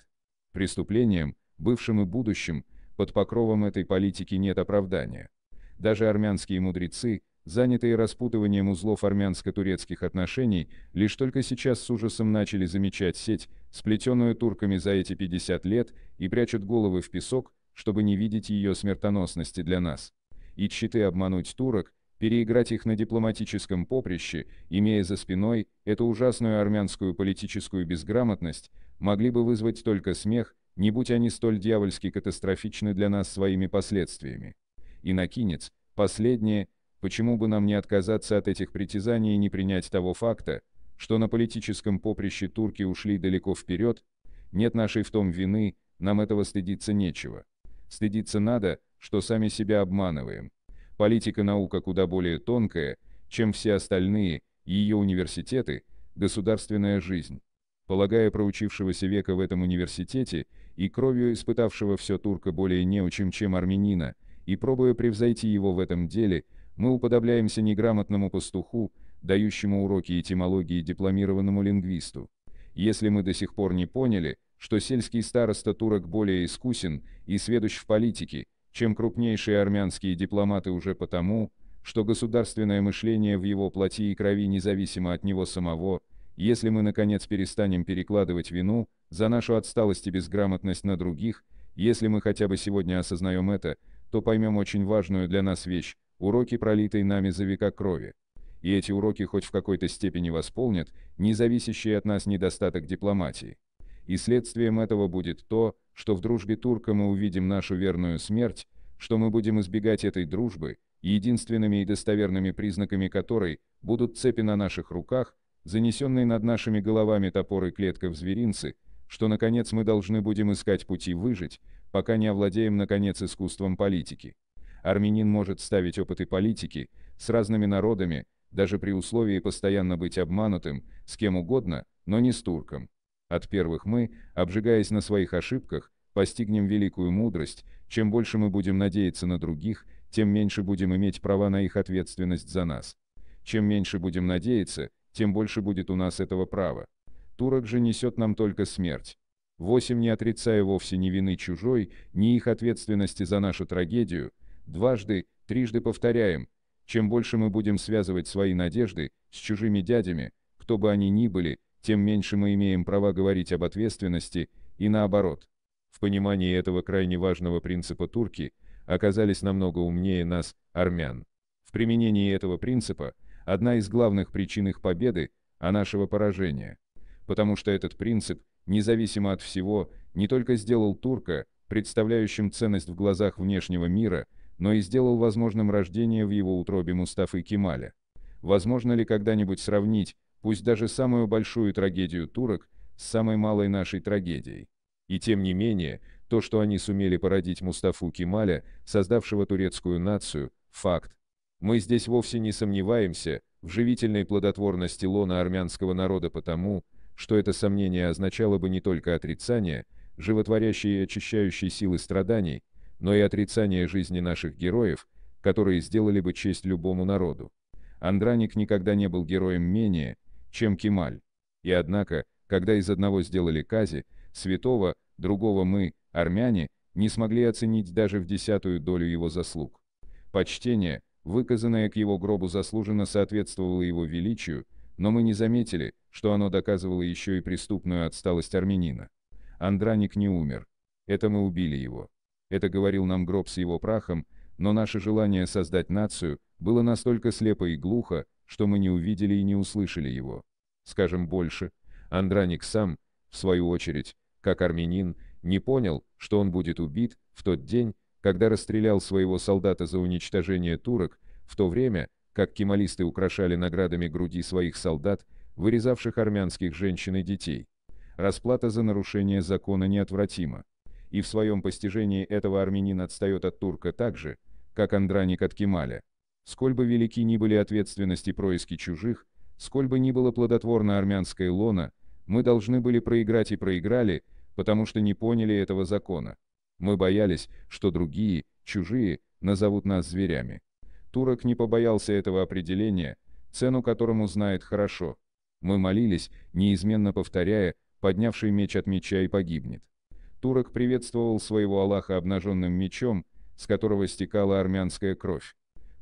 Преступлением, бывшим и будущим, под покровом этой политики нет оправдания. Даже армянские мудрецы, занятые распутыванием узлов армянско-турецких отношений, лишь только сейчас с ужасом начали замечать сеть, сплетенную турками за эти 50 лет, и прячут головы в песок, чтобы не видеть ее смертоносности для нас и Читы обмануть турок, переиграть их на дипломатическом поприще, имея за спиной эту ужасную армянскую политическую безграмотность, могли бы вызвать только смех, не будь они столь дьявольски катастрофичны для нас своими последствиями. И накинец, последнее, почему бы нам не отказаться от этих притязаний и не принять того факта, что на политическом поприще турки ушли далеко вперед, нет нашей в том вины, нам этого стыдиться нечего. Стыдиться надо, что сами себя обманываем. Политика наука куда более тонкая, чем все остальные, ее университеты, государственная жизнь. Полагая проучившегося века в этом университете и кровью испытавшего все турка более неучим, чем армянина, и пробуя превзойти его в этом деле, мы уподобляемся неграмотному пастуху, дающему уроки этимологии дипломированному лингвисту. Если мы до сих пор не поняли, что сельский староста турок более искусен и сведущ в политике, чем крупнейшие армянские дипломаты уже потому, что государственное мышление в его плоти и крови независимо от него самого, если мы наконец перестанем перекладывать вину за нашу отсталость и безграмотность на других, если мы хотя бы сегодня осознаем это, то поймем очень важную для нас вещь, уроки пролитой нами за века крови. И эти уроки хоть в какой-то степени восполнят, независящий от нас недостаток дипломатии. И следствием этого будет то, что в дружбе турка мы увидим нашу верную смерть, что мы будем избегать этой дружбы, единственными и достоверными признаками которой будут цепи на наших руках, занесенные над нашими головами топоры клетков зверинцы, что наконец мы должны будем искать пути выжить, пока не овладеем наконец искусством политики. Армянин может ставить опыты политики с разными народами, даже при условии постоянно быть обманутым, с кем угодно, но не с турком. От первых мы, обжигаясь на своих ошибках, постигнем великую мудрость, чем больше мы будем надеяться на других, тем меньше будем иметь права на их ответственность за нас. Чем меньше будем надеяться, тем больше будет у нас этого права. Турок же несет нам только смерть. 8. Не отрицая вовсе ни вины чужой, ни их ответственности за нашу трагедию, дважды, трижды повторяем, чем больше мы будем связывать свои надежды с чужими дядями, кто бы они ни были, тем меньше мы имеем права говорить об ответственности, и наоборот. В понимании этого крайне важного принципа турки оказались намного умнее нас, армян. В применении этого принципа одна из главных причин их победы, а нашего поражения. Потому что этот принцип, независимо от всего, не только сделал турка, представляющим ценность в глазах внешнего мира, но и сделал возможным рождение в его утробе Мустафы Кемаля. Возможно ли когда-нибудь сравнить, пусть даже самую большую трагедию турок с самой малой нашей трагедией. И тем не менее, то, что они сумели породить Мустафу Кемаля, создавшего турецкую нацию, факт. Мы здесь вовсе не сомневаемся в живительной плодотворности лона армянского народа потому, что это сомнение означало бы не только отрицание, животворящей и очищающей силы страданий, но и отрицание жизни наших героев, которые сделали бы честь любому народу. Андраник никогда не был героем менее, чем Кемаль. И однако, когда из одного сделали Кази, святого, другого мы, армяне, не смогли оценить даже в десятую долю его заслуг. Почтение, выказанное к его гробу заслуженно соответствовало его величию, но мы не заметили, что оно доказывало еще и преступную отсталость армянина. Андраник не умер. Это мы убили его. Это говорил нам гроб с его прахом, но наше желание создать нацию было настолько слепо и глухо, что мы не увидели и не услышали его. Скажем больше, Андраник сам, в свою очередь, как армянин, не понял, что он будет убит в тот день, когда расстрелял своего солдата за уничтожение турок, в то время, как кемалисты украшали наградами груди своих солдат, вырезавших армянских женщин и детей. Расплата за нарушение закона неотвратима. И в своем постижении этого армянин отстает от турка так же, как Андраник от Кемаля. Сколь бы велики ни были ответственности происки чужих, сколь бы ни было плодотворно армянская лона, мы должны были проиграть и проиграли, потому что не поняли этого закона. Мы боялись, что другие, чужие, назовут нас зверями. Турок не побоялся этого определения, цену которому знает хорошо. Мы молились, неизменно повторяя, поднявший меч от меча и погибнет. Турок приветствовал своего Аллаха обнаженным мечом, с которого стекала армянская кровь.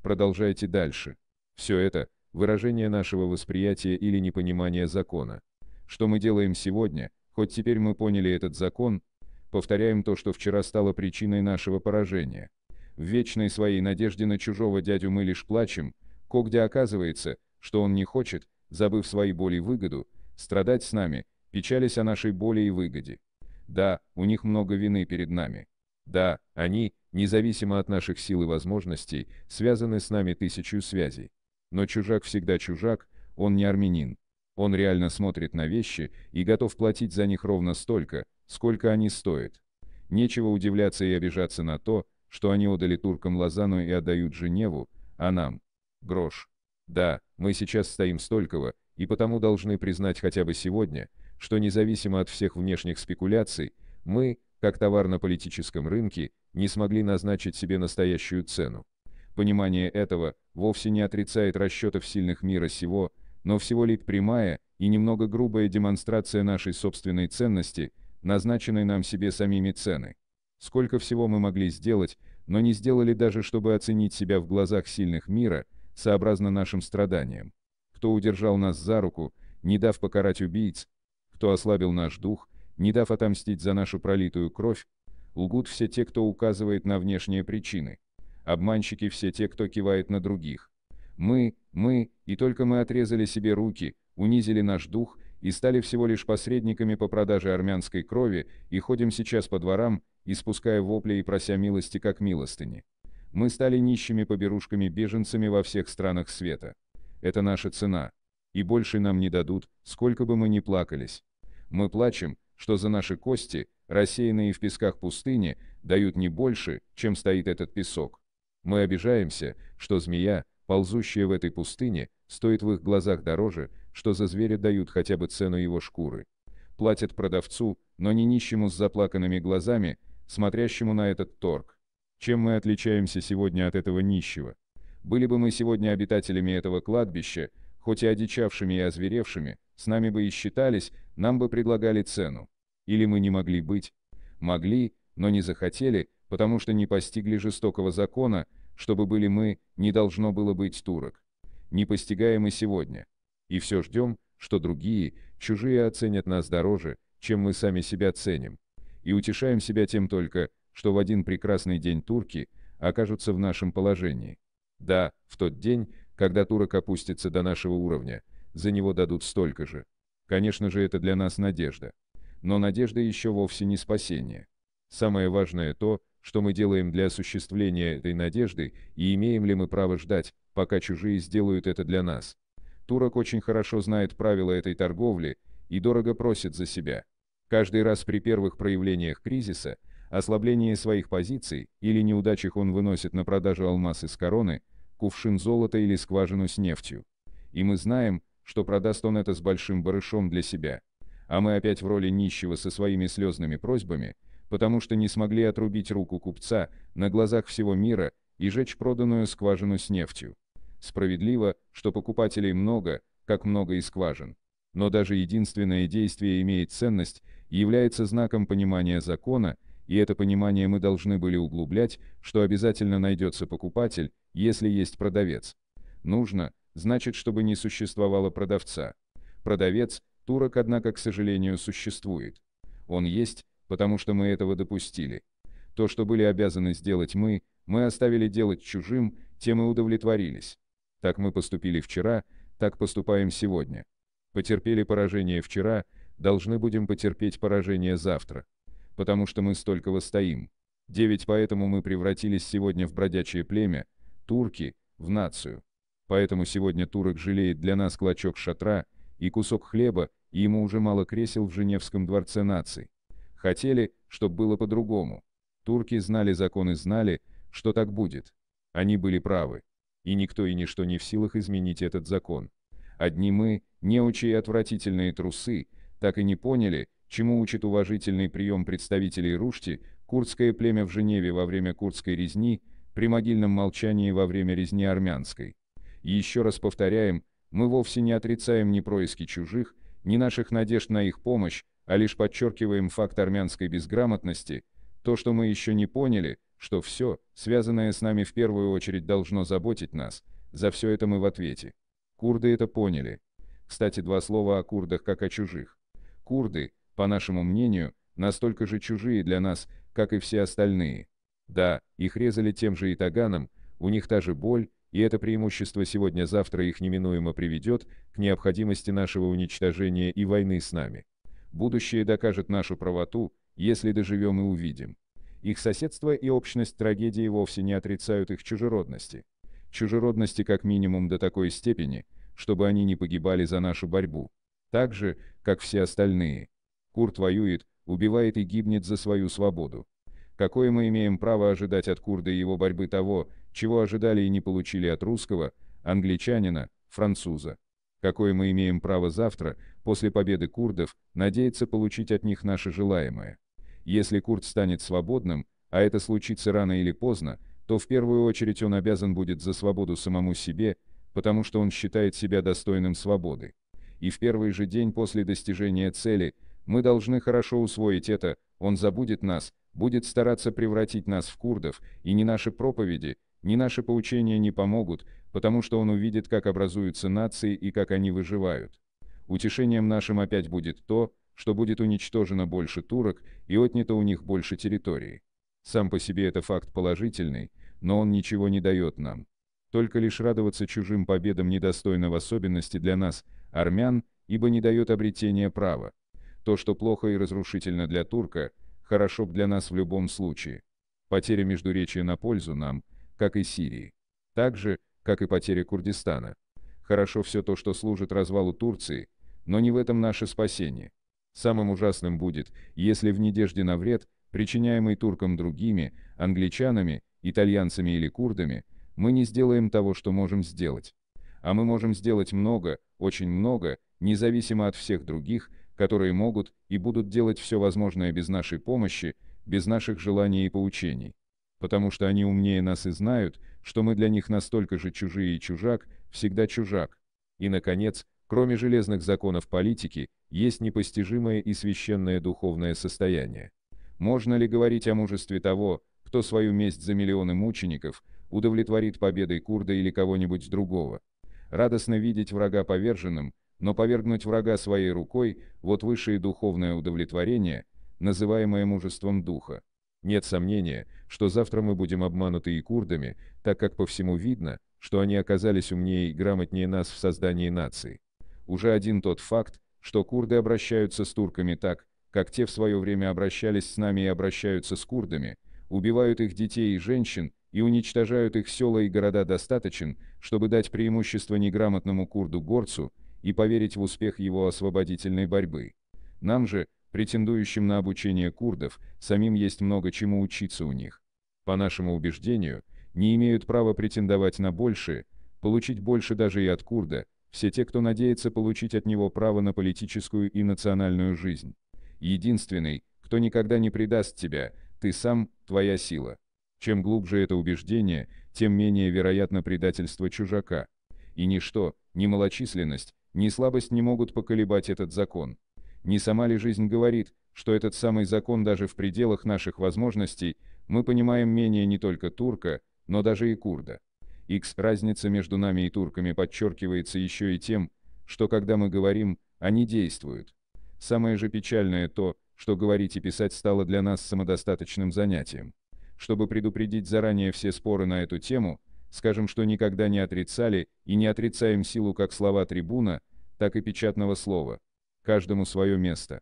Продолжайте дальше. Все это – выражение нашего восприятия или непонимания закона. Что мы делаем сегодня, хоть теперь мы поняли этот закон, повторяем то, что вчера стало причиной нашего поражения. В вечной своей надежде на чужого дядю мы лишь плачем, когда оказывается, что он не хочет, забыв свои боли и выгоду, страдать с нами, печались о нашей боли и выгоде. Да, у них много вины перед нами. Да, они, независимо от наших сил и возможностей, связаны с нами тысячу связей. Но чужак всегда чужак, он не армянин. Он реально смотрит на вещи и готов платить за них ровно столько, сколько они стоят. Нечего удивляться и обижаться на то, что они отдали туркам Лозану и отдают Женеву, а нам – грош. Да, мы сейчас стоим столького, и потому должны признать хотя бы сегодня, что независимо от всех внешних спекуляций, мы, как товар на политическом рынке, не смогли назначить себе настоящую цену. Понимание этого вовсе не отрицает расчетов сильных мира сего, но всего лишь прямая и немного грубая демонстрация нашей собственной ценности, назначенной нам себе самими цены. Сколько всего мы могли сделать, но не сделали даже, чтобы оценить себя в глазах сильных мира, сообразно нашим страданиям. Кто удержал нас за руку, не дав покарать убийц, кто ослабил наш дух, не дав отомстить за нашу пролитую кровь, лгут все те, кто указывает на внешние причины, обманщики все те, кто кивает на других. Мы, мы, и только мы отрезали себе руки, унизили наш дух и стали всего лишь посредниками по продаже армянской крови и ходим сейчас по дворам, испуская вопли и прося милости как милостыни. Мы стали нищими поберушками-беженцами во всех странах света. Это наша цена. И больше нам не дадут, сколько бы мы ни плакались. Мы плачем, что за наши кости, рассеянные в песках пустыни, дают не больше, чем стоит этот песок. Мы обижаемся, что змея, ползущая в этой пустыне, стоит в их глазах дороже, что за зверя дают хотя бы цену его шкуры. Платят продавцу, но не нищему с заплаканными глазами, смотрящему на этот торг. Чем мы отличаемся сегодня от этого нищего? Были бы мы сегодня обитателями этого кладбища, хоть и одичавшими и озверевшими, с нами бы и считались, нам бы предлагали цену. Или мы не могли быть? Могли, но не захотели, потому что не постигли жестокого закона, чтобы были мы, не должно было быть турок. Не постигаем и сегодня. И все ждем, что другие, чужие оценят нас дороже, чем мы сами себя ценим. И утешаем себя тем только, что в один прекрасный день турки окажутся в нашем положении. Да, в тот день, когда турок опустится до нашего уровня, за него дадут столько же. Конечно же это для нас надежда. Но надежда еще вовсе не спасение. Самое важное то, что мы делаем для осуществления этой надежды и имеем ли мы право ждать, пока чужие сделают это для нас. Турок очень хорошо знает правила этой торговли и дорого просит за себя. Каждый раз при первых проявлениях кризиса, ослаблении своих позиций или неудачах он выносит на продажу алмаз из короны, кувшин золота или скважину с нефтью. И мы знаем, что продаст он это с большим барышом для себя а мы опять в роли нищего со своими слезными просьбами, потому что не смогли отрубить руку купца на глазах всего мира и жечь проданную скважину с нефтью. Справедливо, что покупателей много, как много и скважин. Но даже единственное действие имеет ценность, является знаком понимания закона, и это понимание мы должны были углублять, что обязательно найдется покупатель, если есть продавец. Нужно, значит, чтобы не существовало продавца. Продавец Турок, однако, к сожалению, существует. Он есть, потому что мы этого допустили. То, что были обязаны сделать мы, мы оставили делать чужим, тем и удовлетворились. Так мы поступили вчера, так поступаем сегодня. Потерпели поражение вчера, должны будем потерпеть поражение завтра. Потому что мы столько стоим. Девять поэтому мы превратились сегодня в бродячее племя, турки, в нацию. Поэтому сегодня турок жалеет для нас клочок шатра, и кусок хлеба, и ему уже мало кресел в Женевском дворце наций. Хотели, чтобы было по-другому. Турки знали законы, знали, что так будет. Они были правы. И никто и ничто не в силах изменить этот закон. Одни мы, неучи и отвратительные трусы, так и не поняли, чему учит уважительный прием представителей Рушти, курдское племя в Женеве во время курдской резни, при могильном молчании во время резни армянской. И еще раз повторяем, мы вовсе не отрицаем ни происки чужих, ни наших надежд на их помощь, а лишь подчеркиваем факт армянской безграмотности, то, что мы еще не поняли, что все, связанное с нами в первую очередь должно заботить нас, за все это мы в ответе. Курды это поняли. Кстати, два слова о курдах как о чужих. Курды, по нашему мнению, настолько же чужие для нас, как и все остальные. Да, их резали тем же итаганом, у них та же боль, и это преимущество сегодня-завтра их неминуемо приведет к необходимости нашего уничтожения и войны с нами. Будущее докажет нашу правоту, если доживем и увидим. Их соседство и общность трагедии вовсе не отрицают их чужеродности. Чужеродности как минимум до такой степени, чтобы они не погибали за нашу борьбу. Так же, как все остальные. Курт воюет, убивает и гибнет за свою свободу. Какое мы имеем право ожидать от Курда и его борьбы того, чего ожидали и не получили от русского, англичанина, француза. Какое мы имеем право завтра, после победы курдов, надеяться получить от них наше желаемое. Если Курд станет свободным, а это случится рано или поздно, то в первую очередь он обязан будет за свободу самому себе, потому что он считает себя достойным свободы. И в первый же день после достижения цели, мы должны хорошо усвоить это, он забудет нас, будет стараться превратить нас в курдов, и не наши проповеди, ни наши поучения не помогут, потому что он увидит, как образуются нации и как они выживают. Утешением нашим опять будет то, что будет уничтожено больше турок и отнято у них больше территории. Сам по себе это факт положительный, но он ничего не дает нам. Только лишь радоваться чужим победам недостойно в особенности для нас, армян, ибо не дает обретения права. То, что плохо и разрушительно для турка, хорошо для нас в любом случае. Потеря междуречия на пользу нам – как и Сирии. Так же, как и потеря Курдистана. Хорошо все то, что служит развалу Турции, но не в этом наше спасение. Самым ужасным будет, если в недежде на вред, причиняемый туркам другими, англичанами, итальянцами или курдами, мы не сделаем того, что можем сделать. А мы можем сделать много, очень много, независимо от всех других, которые могут и будут делать все возможное без нашей помощи, без наших желаний и поучений потому что они умнее нас и знают, что мы для них настолько же чужие и чужак, всегда чужак. И, наконец, кроме железных законов политики, есть непостижимое и священное духовное состояние. Можно ли говорить о мужестве того, кто свою месть за миллионы мучеников удовлетворит победой курда или кого-нибудь другого? Радостно видеть врага поверженным, но повергнуть врага своей рукой – вот высшее духовное удовлетворение, называемое мужеством духа. Нет сомнения, что завтра мы будем обмануты и курдами, так как по всему видно, что они оказались умнее и грамотнее нас в создании нации. Уже один тот факт, что курды обращаются с турками так, как те в свое время обращались с нами и обращаются с курдами, убивают их детей и женщин, и уничтожают их села и города достаточен, чтобы дать преимущество неграмотному курду-горцу и поверить в успех его освободительной борьбы. Нам же, претендующим на обучение курдов, самим есть много чему учиться у них. По нашему убеждению, не имеют права претендовать на большее, получить больше даже и от курда, все те, кто надеется получить от него право на политическую и национальную жизнь. Единственный, кто никогда не предаст тебя, ты сам, твоя сила. Чем глубже это убеждение, тем менее вероятно предательство чужака. И ничто, ни малочисленность, ни слабость не могут поколебать этот закон. Не сама ли жизнь говорит, что этот самый закон даже в пределах наших возможностей, мы понимаем менее не только турка, но даже и курда. икс разница между нами и турками подчеркивается еще и тем, что когда мы говорим, они действуют. Самое же печальное то, что говорить и писать стало для нас самодостаточным занятием. Чтобы предупредить заранее все споры на эту тему, скажем, что никогда не отрицали и не отрицаем силу как слова трибуна, так и печатного слова. Каждому свое место.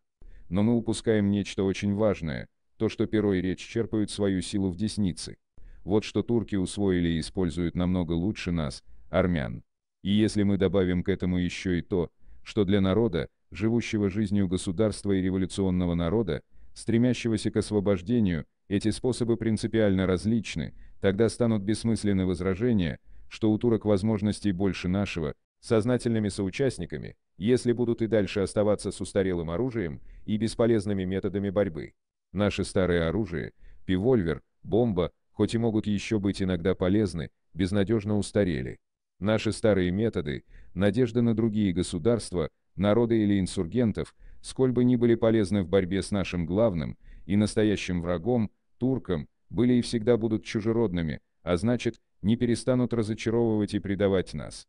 Но мы упускаем нечто очень важное, то что перо и речь черпают свою силу в деснице. Вот что турки усвоили и используют намного лучше нас, армян. И если мы добавим к этому еще и то, что для народа, живущего жизнью государства и революционного народа, стремящегося к освобождению, эти способы принципиально различны, тогда станут бессмысленны возражения, что у турок возможностей больше нашего, Сознательными соучастниками, если будут и дальше оставаться с устарелым оружием и бесполезными методами борьбы. Наше старое оружие, пивольвер, бомба, хоть и могут еще быть иногда полезны, безнадежно устарели. Наши старые методы, надежда на другие государства, народы или инсургентов, сколь бы ни были полезны в борьбе с нашим главным и настоящим врагом, туркам, были и всегда будут чужеродными, а значит, не перестанут разочаровывать и предавать нас.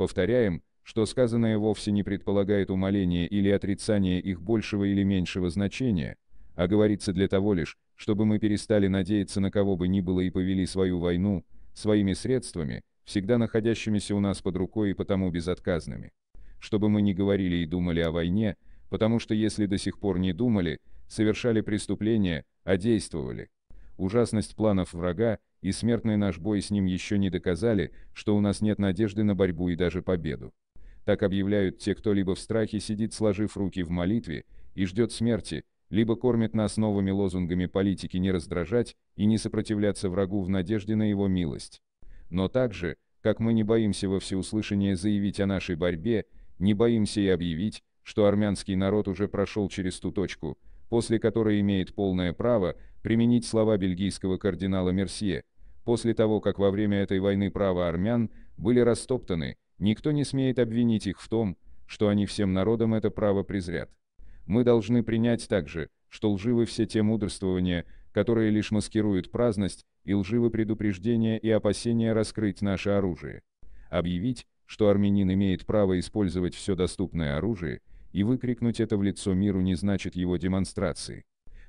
Повторяем, что сказанное вовсе не предполагает умаление или отрицание их большего или меньшего значения, а говорится для того лишь, чтобы мы перестали надеяться на кого бы ни было и повели свою войну, своими средствами, всегда находящимися у нас под рукой и потому безотказными. Чтобы мы не говорили и думали о войне, потому что если до сих пор не думали, совершали преступления, а действовали. Ужасность планов врага, и смертный наш бой с ним еще не доказали, что у нас нет надежды на борьбу и даже победу. Так объявляют те, кто либо в страхе сидит, сложив руки в молитве, и ждет смерти, либо кормит нас новыми лозунгами политики не раздражать и не сопротивляться врагу в надежде на его милость. Но также, как мы не боимся во всеуслышание заявить о нашей борьбе, не боимся и объявить, что армянский народ уже прошел через ту точку, после которой имеет полное право применить слова бельгийского кардинала Мерсье, после того, как во время этой войны права армян были растоптаны, никто не смеет обвинить их в том, что они всем народам это право презрят. Мы должны принять также, что лживы все те мудрствования, которые лишь маскируют праздность, и лживы предупреждения и опасения раскрыть наше оружие. Объявить, что армянин имеет право использовать все доступное оружие, и выкрикнуть это в лицо миру не значит его демонстрации.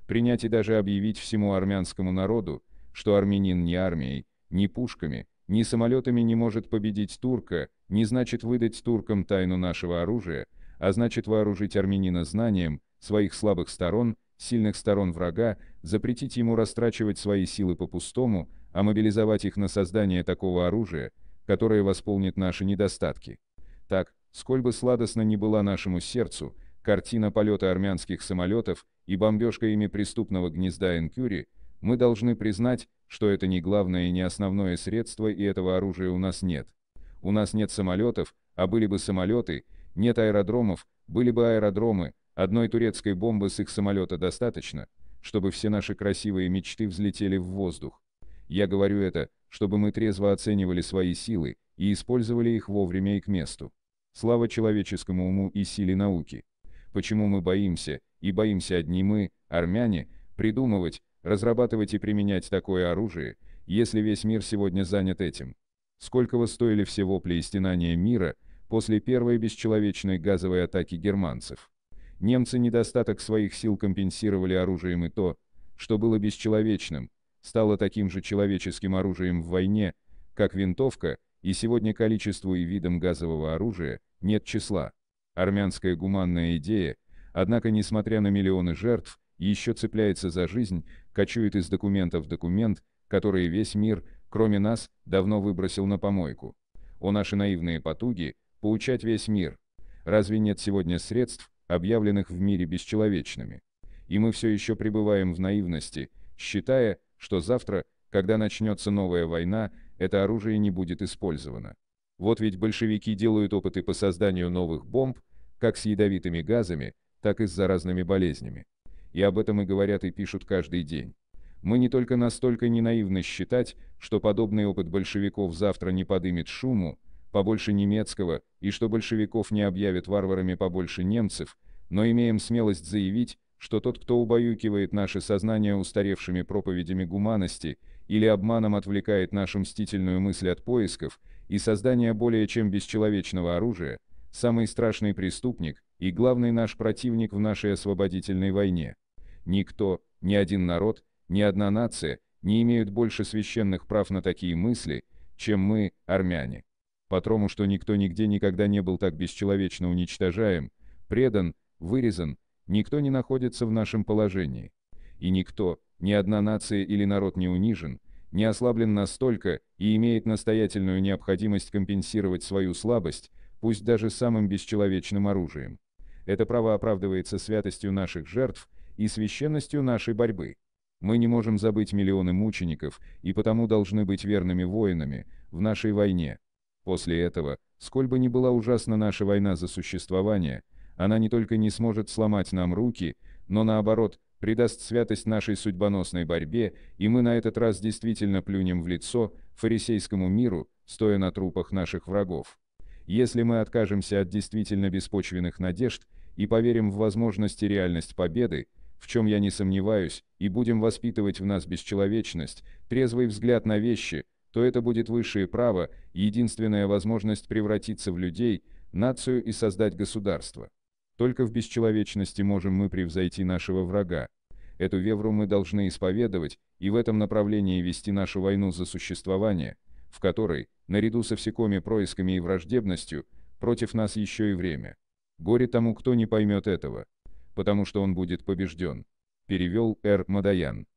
Принять и даже объявить всему армянскому народу, что армянин ни армией, ни пушками, ни самолетами не может победить турка, не значит выдать туркам тайну нашего оружия, а значит вооружить армянина знанием своих слабых сторон, сильных сторон врага, запретить ему растрачивать свои силы по-пустому, а мобилизовать их на создание такого оружия, которое восполнит наши недостатки. Так, сколь бы сладостно ни была нашему сердцу, картина полета армянских самолетов и бомбежка ими преступного гнезда Энкюри – мы должны признать, что это не главное и не основное средство и этого оружия у нас нет. У нас нет самолетов, а были бы самолеты, нет аэродромов, были бы аэродромы, одной турецкой бомбы с их самолета достаточно, чтобы все наши красивые мечты взлетели в воздух. Я говорю это, чтобы мы трезво оценивали свои силы и использовали их вовремя и к месту. Слава человеческому уму и силе науки. Почему мы боимся, и боимся одни мы, армяне, придумывать, разрабатывать и применять такое оружие, если весь мир сегодня занят этим? Сколько вы стоили всего плеистинания мира после первой бесчеловечной газовой атаки германцев? Немцы недостаток своих сил компенсировали оружием и то, что было бесчеловечным, стало таким же человеческим оружием в войне, как винтовка, и сегодня количеству и видам газового оружия нет числа. Армянская гуманная идея, однако несмотря на миллионы жертв, еще цепляется за жизнь, кочует из документа в документ, которые весь мир, кроме нас, давно выбросил на помойку. О наши наивные потуги, получать весь мир. Разве нет сегодня средств, объявленных в мире бесчеловечными? И мы все еще пребываем в наивности, считая, что завтра, когда начнется новая война, это оружие не будет использовано. Вот ведь большевики делают опыты по созданию новых бомб, как с ядовитыми газами, так и с заразными болезнями и об этом и говорят и пишут каждый день. Мы не только настолько не наивны считать, что подобный опыт большевиков завтра не подымет шуму, побольше немецкого, и что большевиков не объявят варварами побольше немцев, но имеем смелость заявить, что тот, кто убаюкивает наше сознание устаревшими проповедями гуманности или обманом отвлекает нашу мстительную мысль от поисков и создания более чем бесчеловечного оружия, самый страшный преступник и главный наш противник в нашей освободительной войне. Никто, ни один народ, ни одна нация не имеют больше священных прав на такие мысли, чем мы, армяне. Потому что никто нигде никогда не был так бесчеловечно уничтожаем, предан, вырезан, никто не находится в нашем положении. И никто, ни одна нация или народ не унижен, не ослаблен настолько и имеет настоятельную необходимость компенсировать свою слабость, пусть даже самым бесчеловечным оружием. Это право оправдывается святостью наших жертв – и священностью нашей борьбы. Мы не можем забыть миллионы мучеников и потому должны быть верными воинами в нашей войне. После этого, сколь бы ни была ужасна наша война за существование, она не только не сможет сломать нам руки, но наоборот, придаст святость нашей судьбоносной борьбе, и мы на этот раз действительно плюнем в лицо фарисейскому миру, стоя на трупах наших врагов. Если мы откажемся от действительно беспочвенных надежд и поверим в возможность и реальность победы, в чем я не сомневаюсь, и будем воспитывать в нас бесчеловечность, трезвый взгляд на вещи, то это будет высшее право, единственная возможность превратиться в людей, нацию и создать государство. Только в бесчеловечности можем мы превзойти нашего врага. Эту вевру мы должны исповедовать и в этом направлении вести нашу войну за существование, в которой, наряду со всякими происками и враждебностью, против нас еще и время. Горе тому, кто не поймет этого потому что он будет побежден. Перевел Р. Мадаян.